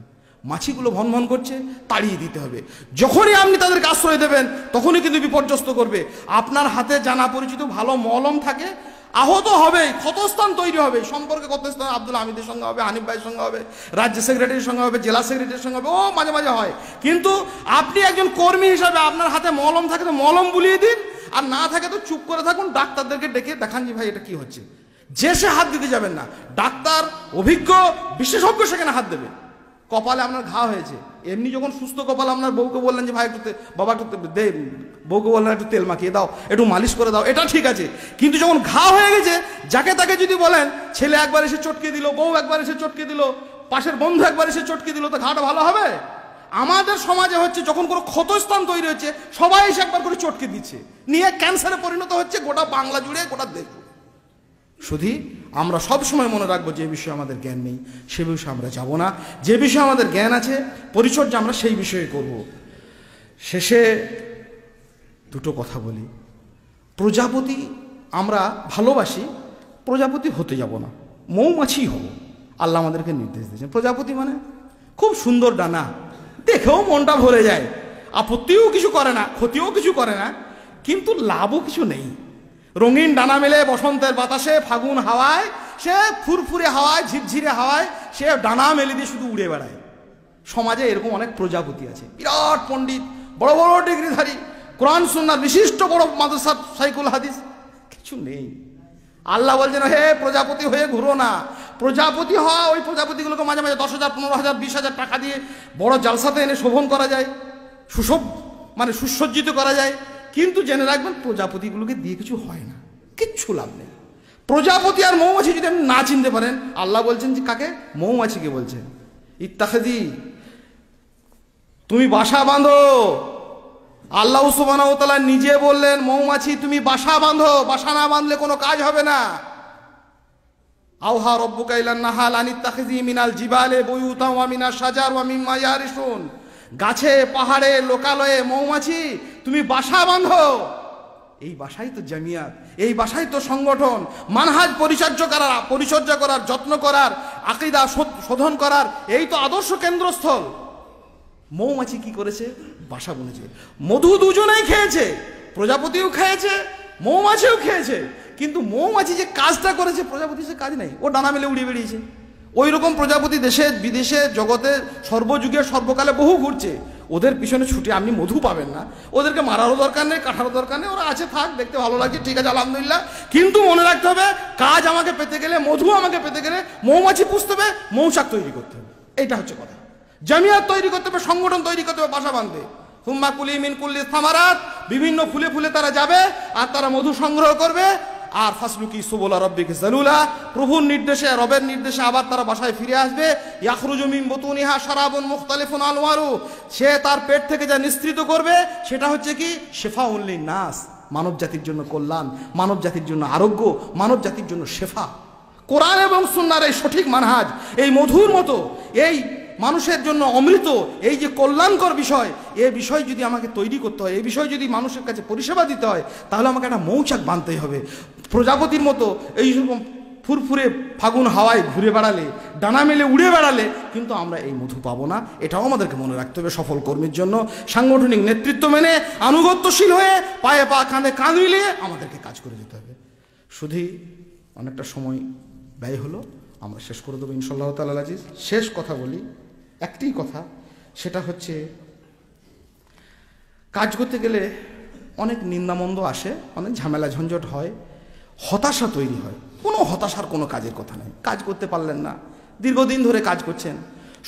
মাছিগুলো ভনভন করছে তাড়িয়ে দিতে হবে যখনই আপনি তাদেরকে আশ্রয় দেবেন তখনই কিন্তু বিপর্যস্ত করবে আপনার হাতে জানা পরিচিত ভালো মলম থাকে আহত হবে ক্ষতস্থান তৈরি হবে সম্পর্কে ক্ষতস্থান আব্দুল হামিদের সঙ্গে হবে হানিফ ভাইয়ের সঙ্গে হবে রাজ্য সেক্রেটারির সঙ্গে হবে জেলা সেক্রেটারির সঙ্গে হবে ও মাঝে মাঝে হয় কিন্তু আপনি একজন কর্মী হিসাবে আপনার হাতে মলম থাকে তো মলম বুলিয়ে দিন আর না থাকে তো চুপ করে থাকুন ডাক্তারদেরকে ডেকে দেখান যে ভাই এটা কি হচ্ছে যে সে হাত দিতে যাবেন না ডাক্তার অভিজ্ঞ বিশেষজ্ঞ সেখানে হাত দেবে কপালে আপনার ঘা হয়েছে এমনি যখন সুস্থ কপাল আপনার বউকে বললেন যে ভাই একটু বাবা একটু দে বউকে বললেন একটু তেল মাখিয়ে দাও একটু মালিশ করে দাও এটা ঠিক আছে কিন্তু যখন ঘা হয়ে গেছে যাকে তাকে যদি বলেন ছেলে একবার এসে চটকে দিল বউ একবার এসে চটকে দিল পাশের বন্ধু একবার এসে চটকে দিল তো ঘাটা ভালো হবে আমাদের সমাজে হচ্ছে যখন কোনো ক্ষতস্থান তৈরি হচ্ছে সবাই এসে একবার করে চটকে দিচ্ছে নিয়ে ক্যান্সারে পরিণত হচ্ছে গোটা বাংলা জুড়ে গোটা দেশ শুধু আমরা সব সময় মনে রাখবো যে বিষয়ে আমাদের জ্ঞান নেই সে বিষয়ে আমরা যাব না যে বিষয়ে আমাদের জ্ঞান আছে পরিচর্যা আমরা সেই বিষয়ে করব শেষে দুটো কথা বলি প্রজাপতি আমরা ভালোবাসি প্রজাপতি হতে যাব না মৌমাছি হব আল্লাহ আমাদেরকে নির্দেশ দিয়েছেন প্রজাপতি মানে খুব সুন্দর ডানা দেখেও মনটা ভরে যায় আপত্তিও কিছু করে না ক্ষতিও কিছু করে না কিন্তু লাভও কিছু নেই রঙিন ডানা মেলে বসন্তের বাতাসে ফাগুন হাওয়ায় সে ফুরফুরে হাওয়ায় ঝিরঝিরে হাওয়ায় সে ডানা মেলে দিয়ে শুধু উড়ে বেড়ায় সমাজে এরকম অনেক প্রজাপতি আছে বিরাট পণ্ডিত বড় বড় ডিগ্রিধারী কোরআন সুন্নার বিশিষ্ট বড় মাদ্রাসা সাইকুল হাদিস কিছু নেই আল্লাহ বলছেন হে প্রজাপতি হয়ে ঘুরো না প্রজাপতি হওয়া ওই প্রজাপতিগুলোকে মাঝে মাঝে দশ হাজার পনেরো হাজার বিশ হাজার টাকা দিয়ে বড় জালসাতে এনে শোভন করা যায় সুসব মানে সুসজ্জিত করা যায় কিন্তু জেনে রাখবেন প্রজাপতিগুলোকে দিয়ে কিছু হয় না কিচ্ছু লাভ নেই প্রজাপতি আর মৌমাছি যদি আপনি না চিনতে পারেন আল্লাহ বলছেন যে কাকে মৌমাছিকে বলছেন ইত্তাহেদি তুমি বাসা বাঁধো আল্লাহ সুবানাওতালা নিজে বললেন মৌমাছি তুমি বাসা বাঁধো বাসা না বাঁধলে কোনো কাজ হবে না আউহা রব্বুকাইলান নাহাল আনিত মিনাল জিবালে বইউতা ওয়া মিনা সাজার ওয়া মিম্মা ইয়ারিসুন গাছে পাহাড়ে লোকালয়ে মৌমাছি তুমি বাসা বাঁধো এই বাসাই তো জামিয়াত এই বাসাই তো সংগঠন মানহাজ পরিচর্য করার পরিচর্যা করার যত্ন করার আকিদা শোধন করার এই তো আদর্শ কেন্দ্রস্থল মৌমাছি কি করেছে বাসা বুনেছে মধু দুজনেই খেয়েছে প্রজাপতিও খেয়েছে মৌমাছিও খেয়েছে কিন্তু মৌমাছি যে কাজটা করেছে প্রজাপতি সে কাজ নাই ও ডানা মেলে উড়ে বেরিয়েছে ওই রকম প্রজাপতি দেশে বিদেশে জগতে সর্বযুগে সর্বকালে বহু ঘুরছে ওদের পিছনে ছুটে আপনি মধু পাবেন না ওদেরকে মারারও দরকার নেই কাঠারও দরকার নেই ওরা আছে থাক দেখতে ভালো লাগছে ঠিক আছে আলহামদুলিল্লাহ কিন্তু মনে রাখতে হবে কাজ আমাকে পেতে গেলে মধু আমাকে পেতে গেলে মৌমাছি পুষতে হবে মৌচাক তৈরি করতে হবে এইটা হচ্ছে কথা জামিয়াত তৈরি করতে হবে সংগঠন তৈরি করতে হবে বাসা বাঁধবে হুম্মা কুলি মিন কুল্লি থামারাত বিভিন্ন ফুলে ফুলে তারা যাবে আর তারা মধু সংগ্রহ করবে আর ফাসলুকি সুবলা রব্বিক জালুলা প্রভুর নির্দেশে রবের নির্দেশে আবার তারা বাসায় ফিরে আসবে ইয়াখরুজমিন বতুনিহা সারাবন মুখতালিফুন আলওয়ারু সে তার পেট থেকে যা নিস্তৃত করবে সেটা হচ্ছে কি শেফা উল্লি নাস মানব জাতির জন্য কল্যাণ মানব জাতির জন্য আরোগ্য মানব জাতির জন্য শেফা কোরআন এবং সুন্নার এই সঠিক মানহাজ এই মধুর মতো এই মানুষের জন্য অমৃত এই যে কল্যাণকর বিষয় এ বিষয় যদি আমাকে তৈরি করতে হয় এই বিষয় যদি মানুষের কাছে পরিষেবা দিতে হয় তাহলে আমাকে একটা মৌচাক বাঁধতেই হবে প্রজাপতির মতো এই রকম ফুরফুরে ফাগুন হাওয়ায় ঘুরে বেড়ালে ডানা মেলে উড়ে বেড়ালে কিন্তু আমরা এই মধু পাবো না এটাও আমাদেরকে মনে রাখতে হবে সফল কর্মীর জন্য সাংগঠনিক নেতৃত্ব মেনে আনুগত্যশীল হয়ে পায়ে পা কাঁধে কাঁধ মিলিয়ে আমাদেরকে কাজ করে যেতে হবে শুধুই অনেকটা সময় ব্যয় হলো আমরা শেষ করে দেবো ইনশাল্লাহ তাল আজিজ শেষ কথা বলি একটি কথা সেটা হচ্ছে কাজ করতে গেলে অনেক নিন্দামন্দ আসে অনেক ঝামেলা ঝঞ্ঝট হয় হতাশা তৈরি হয় কোনো হতাশার কোনো কাজের কথা নেই কাজ করতে পারলেন না দীর্ঘদিন ধরে কাজ করছেন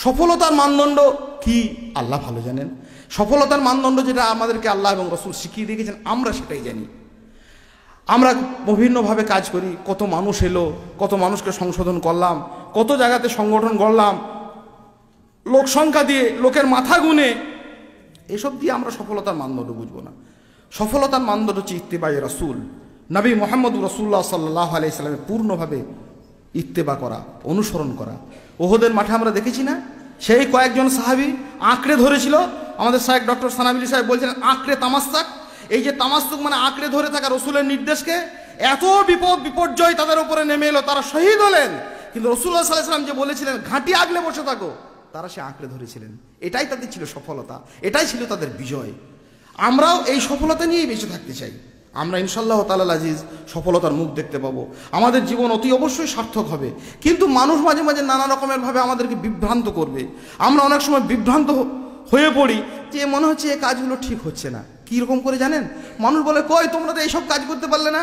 সফলতার মানদণ্ড কি আল্লাহ ভালো জানেন সফলতার মানদণ্ড যেটা আমাদেরকে আল্লাহ এবং রসুল শিখিয়ে দিয়ে গেছেন আমরা সেটাই জানি আমরা বিভিন্নভাবে কাজ করি কত মানুষ এলো কত মানুষকে সংশোধন করলাম কত জায়গাতে সংগঠন গড়লাম লোক সংখ্যা দিয়ে লোকের মাথা গুনে এসব দিয়ে আমরা সফলতার মানদণ্ড বুঝবো না সফলতার মানদণ্ড হচ্ছে ইত্তেবাই রসুল নবী মোহাম্মদ রসুল্লাহ সাল্লাহ আলি পূর্ণভাবে ইত্তেবা করা অনুসরণ করা ওহদের মাঠে আমরা দেখেছি না সেই কয়েকজন সাহাবি আঁকড়ে ধরেছিল আমাদের সাহেব ডক্টর সানাবিলি সাহেব বলছিলেন আঁকড়ে তামাস্তাক এই যে তামাস্তুক মানে আঁকড়ে ধরে থাকা রসুলের নির্দেশকে এত বিপদ বিপর্যয় তাদের উপরে নেমে এলো তারা শহীদ হলেন কিন্তু রসুল্লাহ সাল্লাহ সাল্লাম যে বলেছিলেন ঘাঁটি আগলে বসে থাকো তারা সে আঁকড়ে ধরেছিলেন এটাই তাদের ছিল সফলতা এটাই ছিল তাদের বিজয় আমরাও এই সফলতা নিয়েই বেঁচে থাকতে চাই আমরা ইনশাল্লাহ তালাল আজিজ সফলতার মুখ দেখতে পাবো আমাদের জীবন অতি অবশ্যই সার্থক হবে কিন্তু মানুষ মাঝে মাঝে নানা রকমেরভাবে আমাদেরকে বিভ্রান্ত করবে আমরা অনেক সময় বিভ্রান্ত হয়ে পড়ি যে মনে হচ্ছে এই কাজগুলো ঠিক হচ্ছে না কীরকম করে জানেন মানুষ বলে কই তোমরা তো এইসব কাজ করতে পারলে না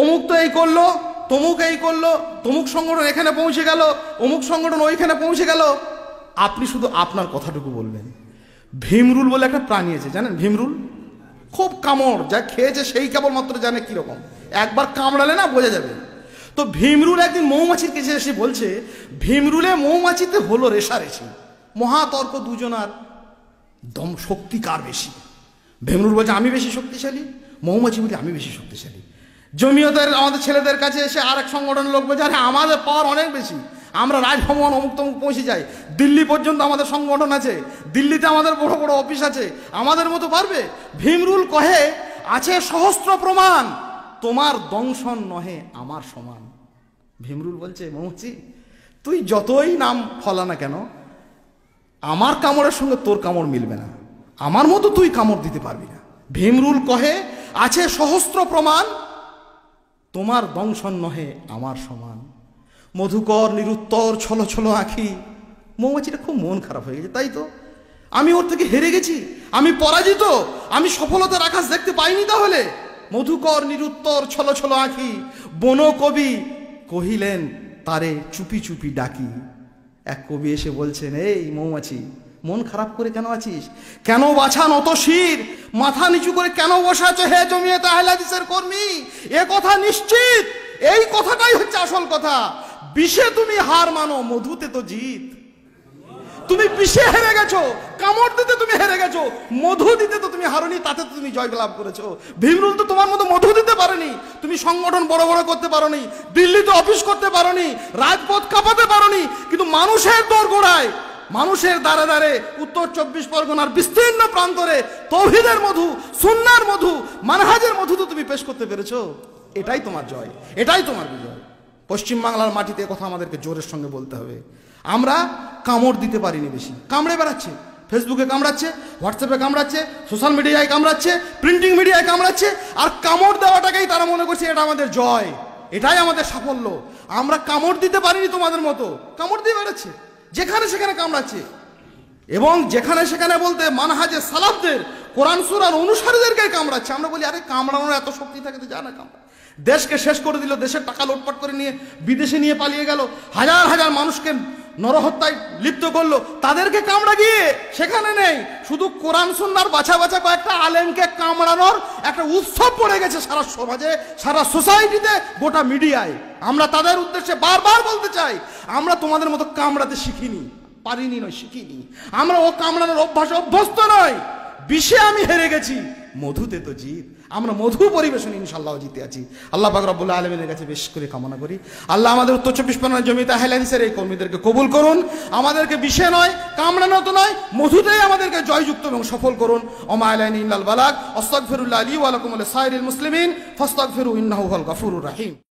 অমুক তো এই করলো তমুক এই করলো তমুক সংগঠন এখানে পৌঁছে গেল অমুক সংগঠন ওইখানে পৌঁছে গেল আপনি শুধু আপনার কথাটুকু বলবেন ভীমরুল বলে একটা প্রাণী আছে জানেন ভীমরুল খুব কামড় যা খেয়েছে সেই কেবলমাত্র জানে কীরকম একবার কামড়ালে না বোঝা যাবে তো ভীমরুল একদিন মৌমাছির কেছে এসে বলছে ভীমরুলে মৌমাছিতে হলো রেশারেশি মহাতর্ক দুজনার দম শক্তি কার বেশি ভীমরুল বলছে আমি বেশি শক্তিশালী মৌমাছি বলি আমি বেশি শক্তিশালী জমিয়তের আমাদের ছেলেদের কাছে এসে আর এক সংগঠনের লোক বোঝা হ্যাঁ আমাদের পাওয়ার অনেক বেশি আমরা রাজভবন অমুক তমুক পৌঁছে যাই দিল্লি পর্যন্ত আমাদের সংগঠন আছে দিল্লিতে আমাদের বড় বড় অফিস আছে আমাদের মতো পারবে ভীমরুল কহে আছে সহস্র প্রমাণ তোমার দংশন নহে আমার সমান ভীমরুল বলছে মৌচি তুই যতই নাম ফলা না কেন আমার কামড়ের সঙ্গে তোর কামড় মিলবে না আমার মতো তুই কামড় দিতে পারবি না ভীমরুল কহে আছে সহস্র প্রমাণ তোমার দংশন নহে আমার সমান মধুকর নিরুত্তর ছলো ছলো আঁখি মৌমাছিটা খুব মন খারাপ হয়ে গেছে তাই তো আমি ওর থেকে হেরে গেছি আমি পরাজিত আমি সফলতার আকাশ দেখতে পাইনি তাহলে মধুকর নিরুত্তর ছলো ছলো আঁখি বন কবি কহিলেন তারে চুপি চুপি ডাকি এক কবি এসে বলছেন এই মৌমাছি মন খারাপ করে কেন আছিস কেন বাছা নত শির মাথা নিচু করে কেন বসে আছে হে জমিয়ে তাহলাদিসের কর্মী এ কথা নিশ্চিত এই কথাটাই হচ্ছে আসল কথা বিষে তুমি হার মানো মধুতে তো জিত তুমি পিষে হেরে গেছো কামড় দিতে তুমি হেরে গেছো মধু দিতে তো তুমি হারনি তাতে তো তুমি জয় লাভ করেছো ভীমরুল তো তোমার মতো মধু দিতে পারেনি তুমি সংগঠন বড় বড় করতে পারোনি দিল্লিতে অফিস করতে পারোনি রাজপথ কাঁপাতে পারোনি কিন্তু মানুষের দর গোড়ায় মানুষের দ্বারে দ্বারে উত্তর চব্বিশ পরগনার বিস্তীর্ণ প্রান্তরে তৌহিদের মধু সুন্নার মধু মানহাজের মধু তো তুমি পেশ করতে পেরেছ এটাই তোমার জয় এটাই তোমার বিজয় পশ্চিমবাংলার মাটিতে কথা আমাদেরকে জোরের সঙ্গে বলতে হবে আমরা কামড় দিতে পারিনি বেশি কামড়ে বেড়াচ্ছে ফেসবুকে কামড়াচ্ছে হোয়াটসঅ্যাপে কামড়াচ্ছে সোশ্যাল মিডিয়ায় কামড়াচ্ছে প্রিন্টিং মিডিয়ায় কামড়াচ্ছে আর কামড় দেওয়াটাকেই তারা মনে করছে এটা আমাদের জয় এটাই আমাদের সাফল্য আমরা কামড় দিতে পারিনি তোমাদের মতো কামড় দিয়ে বেড়াচ্ছে যেখানে সেখানে কামড়াচ্ছে এবং যেখানে সেখানে বলতে মানহাজে সালাবদের কোরআন সুরার অনুসারীদেরকে কামড়াচ্ছে আমরা বলি আরে কামড়ানোর এত শক্তি থাকে তো যা না কামড়া দেশকে শেষ করে দিল দেশের টাকা লোটপাট করে নিয়ে বিদেশে নিয়ে পালিয়ে গেল হাজার হাজার মানুষকে নরহত্যায় লিপ্ত করলো তাদেরকে কামড়া গিয়ে সেখানে নেই শুধু কোরআন সুন্নার বাছা বাছা কয়েকটা আলেমকে কামড়ানোর একটা উৎসব পড়ে গেছে সারা সমাজে সারা সোসাইটিতে গোটা মিডিয়ায় আমরা তাদের উদ্দেশ্যে বারবার বলতে চাই আমরা তোমাদের মতো কামড়াতে শিখিনি পারিনি নয় শিখিনি আমরা ও কামড়ানোর অভ্যাস অভ্যস্ত নয় বিষে আমি হেরে গেছি মধুতে তো জিত আমরা মধু পরিবেশন ইনশাল্লাহ জিতে আছি আল্লাহ পাক রব্বুল্লাহ আলমিনের কাছে বেশ করে কামনা করি আল্লাহ আমাদের উত্তর চব্বিশ পরগনা জমিতে হাইলাইন্সের এই কর্মীদেরকে কবুল করুন আমাদেরকে বিষে নয় কামড়ানো তো নয় মধুতেই আমাদেরকে জয়যুক্ত এবং সফল করুন ওমা আলাইন ইল্লাল বালাক অস্তক ফেরুল্লা আলী ওয়ালাকুম আল সাইরুল মুসলিমিন ফস্তক ফেরু ইন্নাহুল গাফুরুর রাহিম